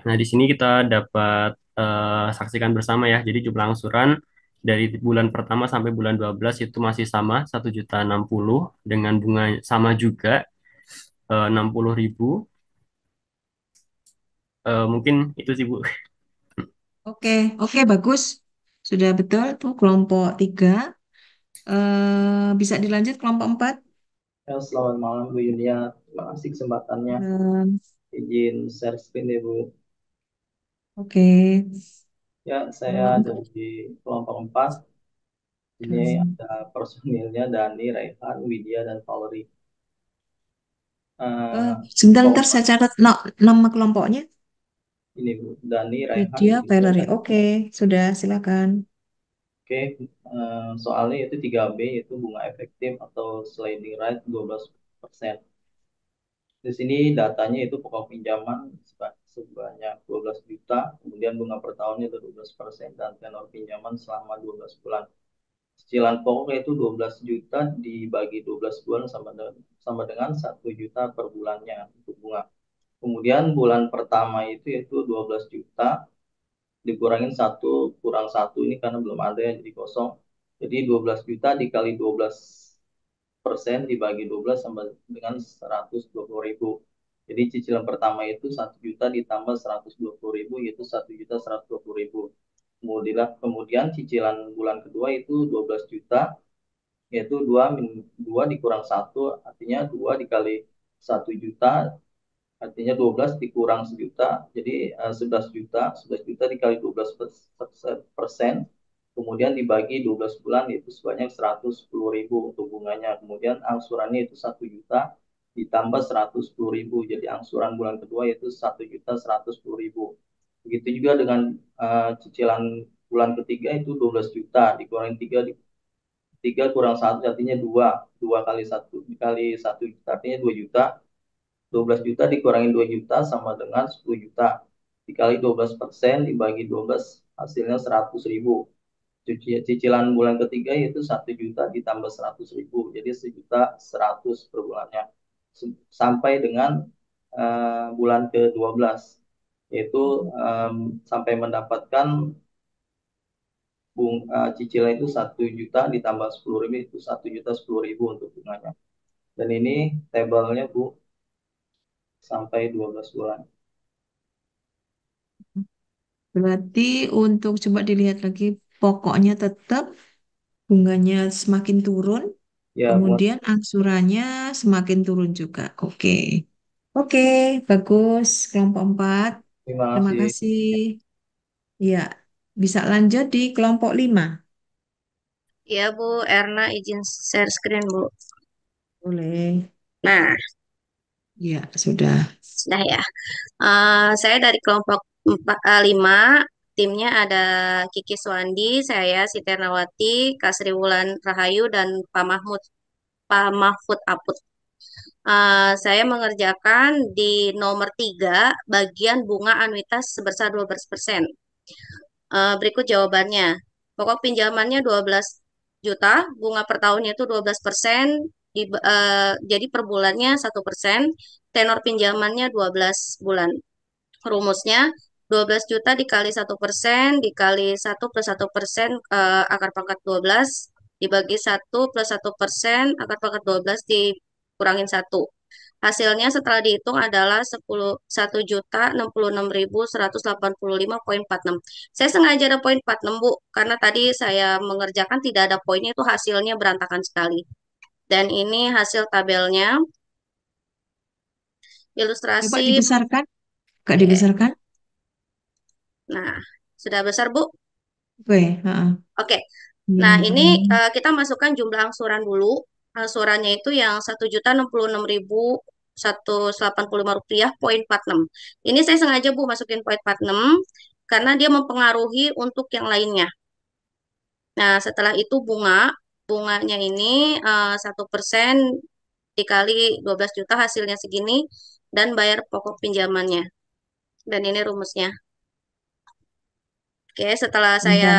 Nah, di sini kita dapat uh, saksikan bersama ya, jadi jumlah angsuran dari bulan pertama sampai bulan 12 itu masih sama satu juta enam puluh dengan bunga sama juga eh, enam puluh ribu uh, mungkin itu sih Bu Oke oke bagus sudah betul tuh kelompok tiga uh, bisa dilanjut kelompok empat ya, selamat malam Bu Yulia terima kasih kesempatannya uh, izin share screen ya Bu Oke okay. Ya, saya hmm. dari kelompok empat. Ini hmm. ada personilnya Dani, Raihan, Widya, dan Valerie. Uh, sebentar ntar saya catat no, nama kelompoknya. Ini Bu, Dani, Raihan, Widya, Valerie. Oke, Oke, sudah silakan. Oke, uh, soalnya itu 3B, yaitu bunga efektif atau sliding rate 12%. Di sini datanya itu pokok pinjaman sebanyak 12 juta, kemudian bunga per tahunnya itu 12 persen, dan tenor pinjaman selama 12 bulan. Cicilan pokoknya itu 12 juta dibagi 12 bulan sama dengan, sama dengan 1 juta per bulannya untuk bunga. Kemudian bulan pertama itu yaitu 12 juta, dikurangin 1 kurang 1 ini karena belum ada yang jadi kosong. Jadi 12 juta dikali 12 persen dibagi 12 sama dengan 120 ribu. Jadi cicilan pertama itu satu juta ditambah seratus dua puluh ribu yaitu satu juta seratus dua puluh ribu. Kemudian kemudian cicilan bulan kedua itu dua belas juta yaitu dua dua dikurang satu artinya dua dikali satu juta artinya 12 dikurang eh, juta jadi sebelas 11 juta 11 juta dikali 12 persen kemudian dibagi 12 bulan yaitu sebanyak 110 ribu untuk bunganya kemudian angsurannya itu satu juta ditambah 110.000 jadi angsuran bulan kedua yaitu 1.110.000. Begitu juga dengan uh, cicilan bulan ketiga itu 12 juta dikurangin 3 3 kurang 1 artinya 2. 2 kali 1 dikali 1 juta artinya 2 juta. 12 juta dikurangin 2 juta sama dengan 10 juta. Dikali 12 persen dibagi 12 hasilnya 100 ribu cicilan bulan ketiga yaitu satu juta ditambah seratus ribu jadi sejuta 100 per bulannya sampai dengan uh, bulan ke-12 yaitu um, sampai mendapatkan bunga uh, eh, cicilan itu satu juta ditambah sepuluh ribu itu satu juta sepuluh ribu untuk bunganya dan ini tablenya bu sampai 12 bulan berarti untuk coba dilihat lagi pokoknya tetap bunganya semakin turun Ya, buat Kemudian angsurannya semakin turun juga. Oke. Oke, bagus. Kelompok 4. terima Terima kasih. kasih. Ya, bisa lanjut di kelompok 5. Iya, Bu Erna izin share screen, Bu. Boleh. Nah, Ya, sudah. sudah ya. Uh, saya dari kelompok 5 Timnya ada Kiki Suwandi, saya Siti Nawati, Kasri Wulan Rahayu, dan Pak Mahmud, Pak Mahfud Aput. Uh, saya mengerjakan di nomor 3 bagian bunga anuitas sebesar 12%. Uh, eh, berikut jawabannya. Pokok pinjamannya 12 juta, bunga per tahunnya itu 12%, di, uh, jadi per bulannya 1%, persen, tenor pinjamannya 12 bulan. Rumusnya 12 juta dikali 1 persen, dikali 1 plus 1 persen eh, akar pangkat 12, dibagi 1 plus 1 persen, akar pangkat 12 dikurangin 1. Hasilnya setelah dihitung adalah 10 1 juta 66.185.46. Saya sengaja ada poin 46, Bu, karena tadi saya mengerjakan tidak ada poinnya itu hasilnya berantakan sekali. Dan ini hasil tabelnya. Ilustrasi Coba dibesarkan. Kak dibesarkan. Nah, sudah besar, Bu? Okay. uh Oke. Okay. Iya, nah, iya, ini uh, kita masukkan jumlah angsuran dulu. Angsurannya eh, itu yang satu juta enam puluh enam ribu satu delapan puluh lima rupiah poin empat enam. Ini saya sengaja bu masukin poin empat enam karena dia mempengaruhi untuk yang lainnya. Nah, setelah itu bunga, bunganya ini eh, satu uh, persen dikali 12 juta hasilnya segini dan bayar pokok pinjamannya. Dan ini rumusnya. Oke, okay, setelah saya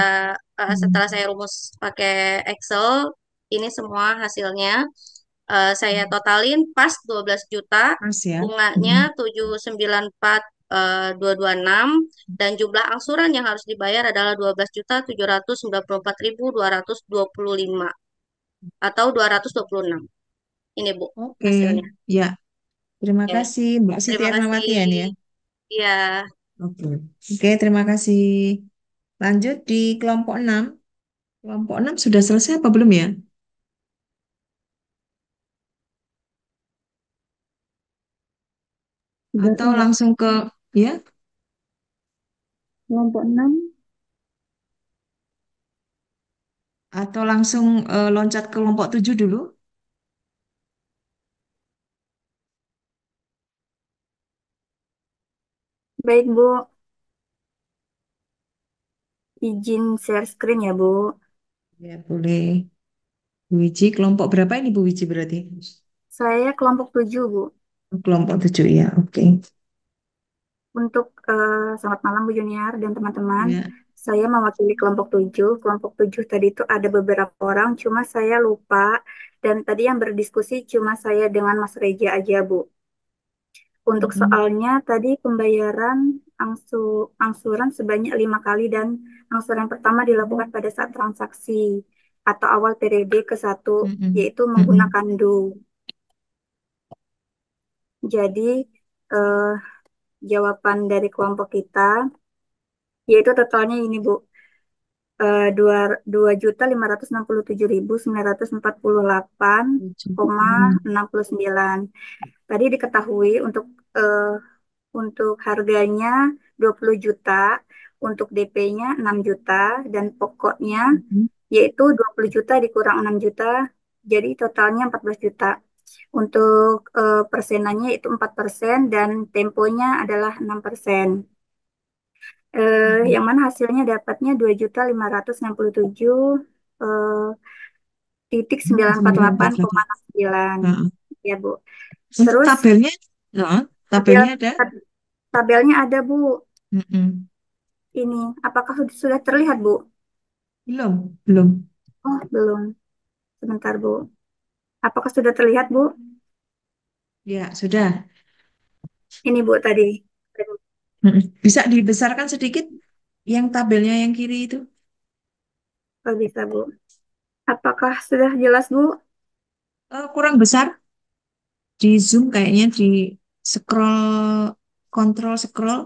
okay. Iya. uh, eh, hmm. setelah saya rumus pakai Excel, ini semua hasilnya uh, saya hmm. totalin pas 12 juta, pas ya. bunganya mm hmm. 794 uh, 226 dan jumlah angsuran yang harus dibayar adalah 12 juta 794.225 atau 226. Ini Bu okay. hasilnya. Ya. Terima ya. kasih Mbak Siti Armawati ya. Iya. Oke. Okay. Oke, okay, terima kasih. Lanjut di kelompok 6. Kelompok 6 sudah selesai apa belum ya? Atau langsung ke ya? Kelompok 6 Atau langsung uh, loncat ke kelompok 7 dulu? Baik, Bu. Izin share screen ya, Bu. Ya, boleh. Bu Wiji, kelompok berapa ini Bu Wiji berarti? Saya kelompok tujuh Bu. Oh, kelompok tujuh ya, oke. Untuk uh, selamat malam Bu Junior dan teman-teman. Ya. Saya mewakili kelompok tujuh. Kelompok tujuh tadi itu ada beberapa orang, cuma saya lupa. Dan tadi yang berdiskusi cuma saya dengan Mas Reja aja, Bu. Untuk hmm. soalnya tadi pembayaran angsu, angsuran sebanyak lima kali dan angsuran pertama dilakukan pada saat transaksi atau awal periode ke satu mm -hmm. yaitu menggunakan mm -hmm. do. Jadi uh, jawaban dari kelompok kita yaitu totalnya ini Bu eh, dua juta lima ratus enam puluh tujuh ribu sembilan ratus empat puluh delapan koma enam puluh sembilan. Tadi diketahui untuk uh, untuk harganya 20 juta, untuk DP-nya 6 juta dan pokoknya hmm yaitu 20 juta dikurang 6 juta, jadi totalnya 14 juta. Untuk uh, persenannya itu 4 persen dan temponya adalah 6 persen. Uh, hmm. Yang mana hasilnya dapatnya 2.567.948 uh, eh, titik 948,9. Hmm. Ya, Bu. Terus tabelnya, no, Tabelnya ada? Tabelnya ada, Bu. Mm-mm. Ini, apakah sudah terlihat, Bu? Belum, belum. Oh, belum. Sebentar, Bu. Apakah sudah terlihat, Bu? Ya, sudah. Ini, Bu, tadi. Bisa dibesarkan sedikit yang tabelnya yang kiri itu? Oh, bisa, Bu. Apakah sudah jelas, Bu? Uh, kurang besar. Di Zoom kayaknya di scroll control scroll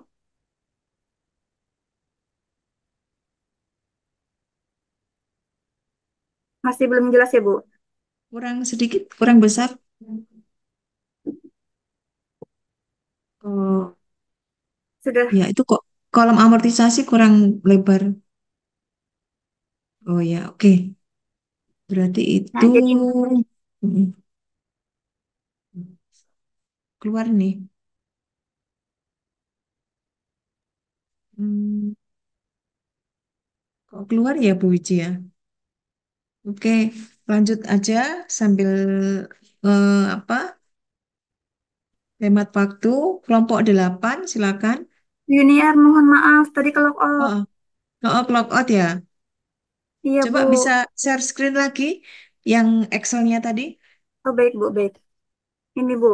masih belum jelas ya Bu kurang sedikit kurang besar oh sudah ya itu kok kolom amortisasi kurang lebar oh ya oke okay. berarti itu nah, jadi keluar nih. Hmm, kok keluar ya Bu Wiji ya? Oke, lanjut aja sambil uh, apa? Hemat waktu, kelompok 8 silakan. Junior, mohon maaf tadi kalau lock Oh, out. oh, oh, clock out ya. Iya, Coba Bu. bisa share screen lagi yang Excel-nya tadi. Oh, baik, Bu, baik. Ini, Bu.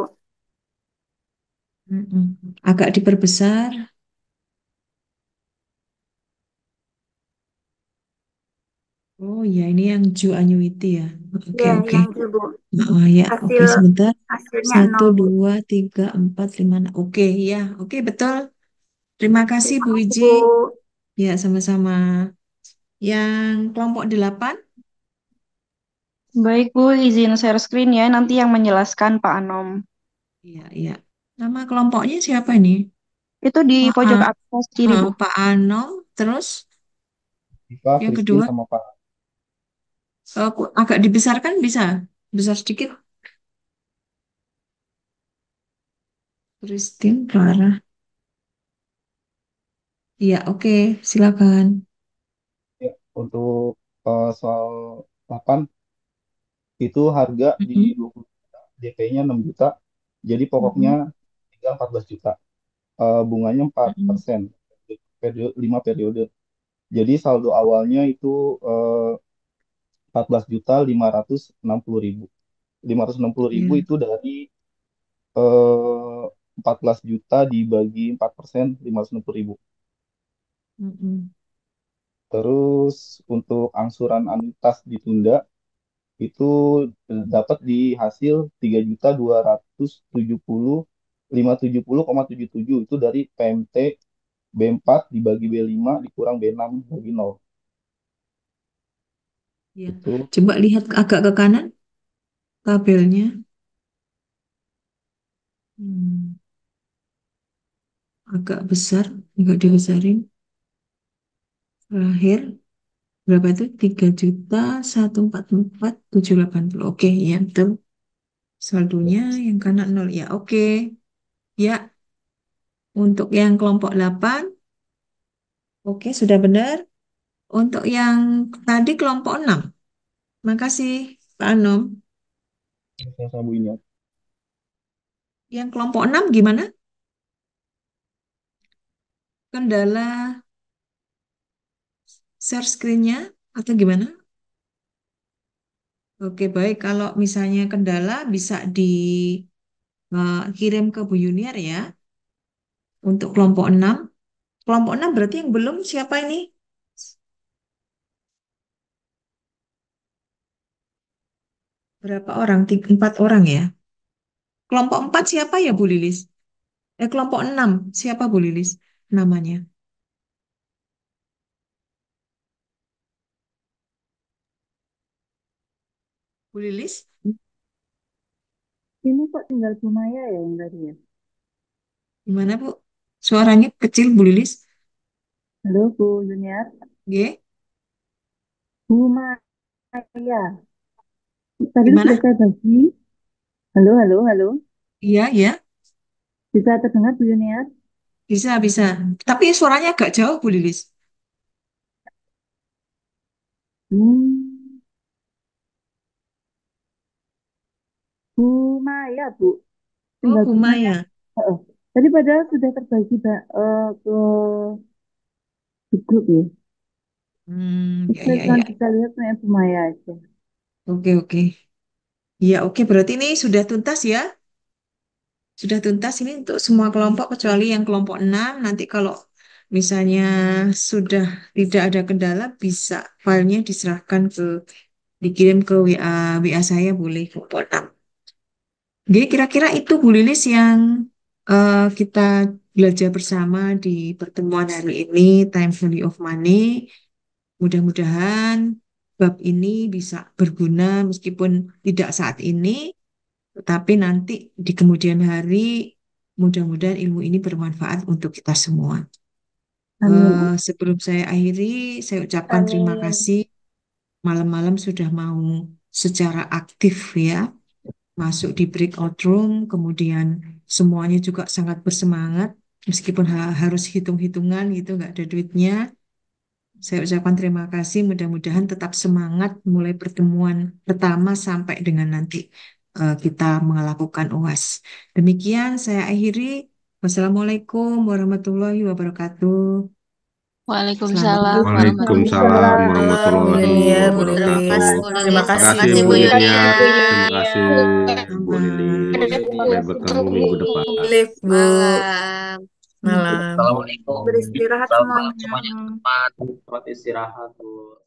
Agak diperbesar. Oh ya, ini yang Ju annuity ya. Oke, Ya, oke. yang itu, Oh ya, oke okay, sebentar. Satu, dua, tiga, empat, lima, enam. Oke, ya, oke betul. Terima kasih Bu Iji. Ya, sama-sama. Yang kelompok delapan, Baik Bu, izin share screen ya. Nanti yang menjelaskan Pak Anom. Iya iya. Nama kelompoknya siapa ini? Itu di Pak ah, pojok An- ah. atas kiri, Bu. Ah, Pak Anom, terus Pak yang Friski, kedua sama Pak. eh, agak dibesarkan bisa, besar sedikit. Christine, Clara. Iya, oke, okay. silakan. Ya, untuk uh, soal 8 itu harga di Mm-mm, 20 juta, DP-nya 6 juta. Jadi pokoknya mm hmm tinggal 14 juta. Uh, bunganya 4 hmm. persen. Mm -hmm. Periode, 5 periode. Jadi saldo awalnya itu uh, eh, 14 juta 560 ribu. 560 ribu hmm. itu dari eh, 14 juta dibagi 4 persen 560 ribu. Hmm. Terus untuk angsuran anuitas ditunda itu eh, dapat di hasil 3 juta 270 570,77 itu dari PMT B4 dibagi B5 dikurang B6 bagi 0. Ya. Itu. Coba lihat agak ke kanan tabelnya. Hmm. Agak besar, enggak dibesarin. Terakhir, berapa itu? 3 juta 144 780. Oke, ya betul. Saldonya yang kanan nol ya. Oke. Okay. Ya, untuk yang kelompok 8, oke sudah benar. Untuk yang tadi kelompok 6, makasih Pak Anom. Saya sambung ingat. Ya. Yang kelompok 6 gimana? Kendala share screen-nya atau gimana? Oke, baik. Kalau misalnya kendala bisa di Eh, kirim ke Bu Yuniar ya untuk kelompok 6. Kelompok 6 berarti yang belum siapa ini? Berapa orang? Tiga, empat orang ya. Kelompok 4 siapa ya Bu Lilis? Eh kelompok 6 siapa Bu Lilis namanya? Bu Lilis? Ini kok tinggal Bu Maya ya yang tadi ya? Gimana, Bu? Suaranya kecil, Bu Lilis. Halo Bu Junior. G. Bu Maya. Tadi itu sudah saya bagi. Halo, halo, halo. Iya, iya. Bisa terdengar Bu Junior? Bisa, bisa. Tapi suaranya agak jauh, Bu Lilis. Hmm. Humaya, Bu. Tinggal oh, Humaya. Heeh. Tadi padahal sudah terbagi uh, ke di grup ya. Hmm, ya, Kita ya, kan ya. kita lihat yang Humaya aja. Oke, oke. Iya, oke. Berarti ini sudah tuntas ya? Sudah tuntas ini untuk semua kelompok kecuali yang kelompok 6. Nanti kalau misalnya sudah tidak ada kendala bisa filenya diserahkan ke dikirim ke WA WA saya boleh kelompok 6. Jadi kira-kira itu Bu Lilis yang uh, kita belajar bersama di pertemuan hari ini, Time Value of Money. Mudah-mudahan bab ini bisa berguna meskipun tidak saat ini, tetapi nanti di kemudian hari mudah-mudahan ilmu ini bermanfaat untuk kita semua. Uh, sebelum saya akhiri, saya ucapkan Amin. terima kasih malam-malam sudah mau secara aktif ya masuk di breakout room, kemudian semuanya juga sangat bersemangat, meskipun ha harus hitung-hitungan gitu, nggak ada duitnya. Saya ucapkan terima kasih, mudah-mudahan tetap semangat mulai pertemuan pertama sampai dengan nanti uh, kita melakukan UAS. Demikian saya akhiri. Wassalamualaikum warahmatullahi wabarakatuh. Waalaikumsalam. Waalaikumsalam warahmatullahi iya, wabarakatuh. Terima kasih Bu Yulia. Terima kasih Bu Lili. Sampai bertemu minggu depan. Bu. Malam. Assalamualaikum. Beristirahat semuanya. Selamat istirahat Bu.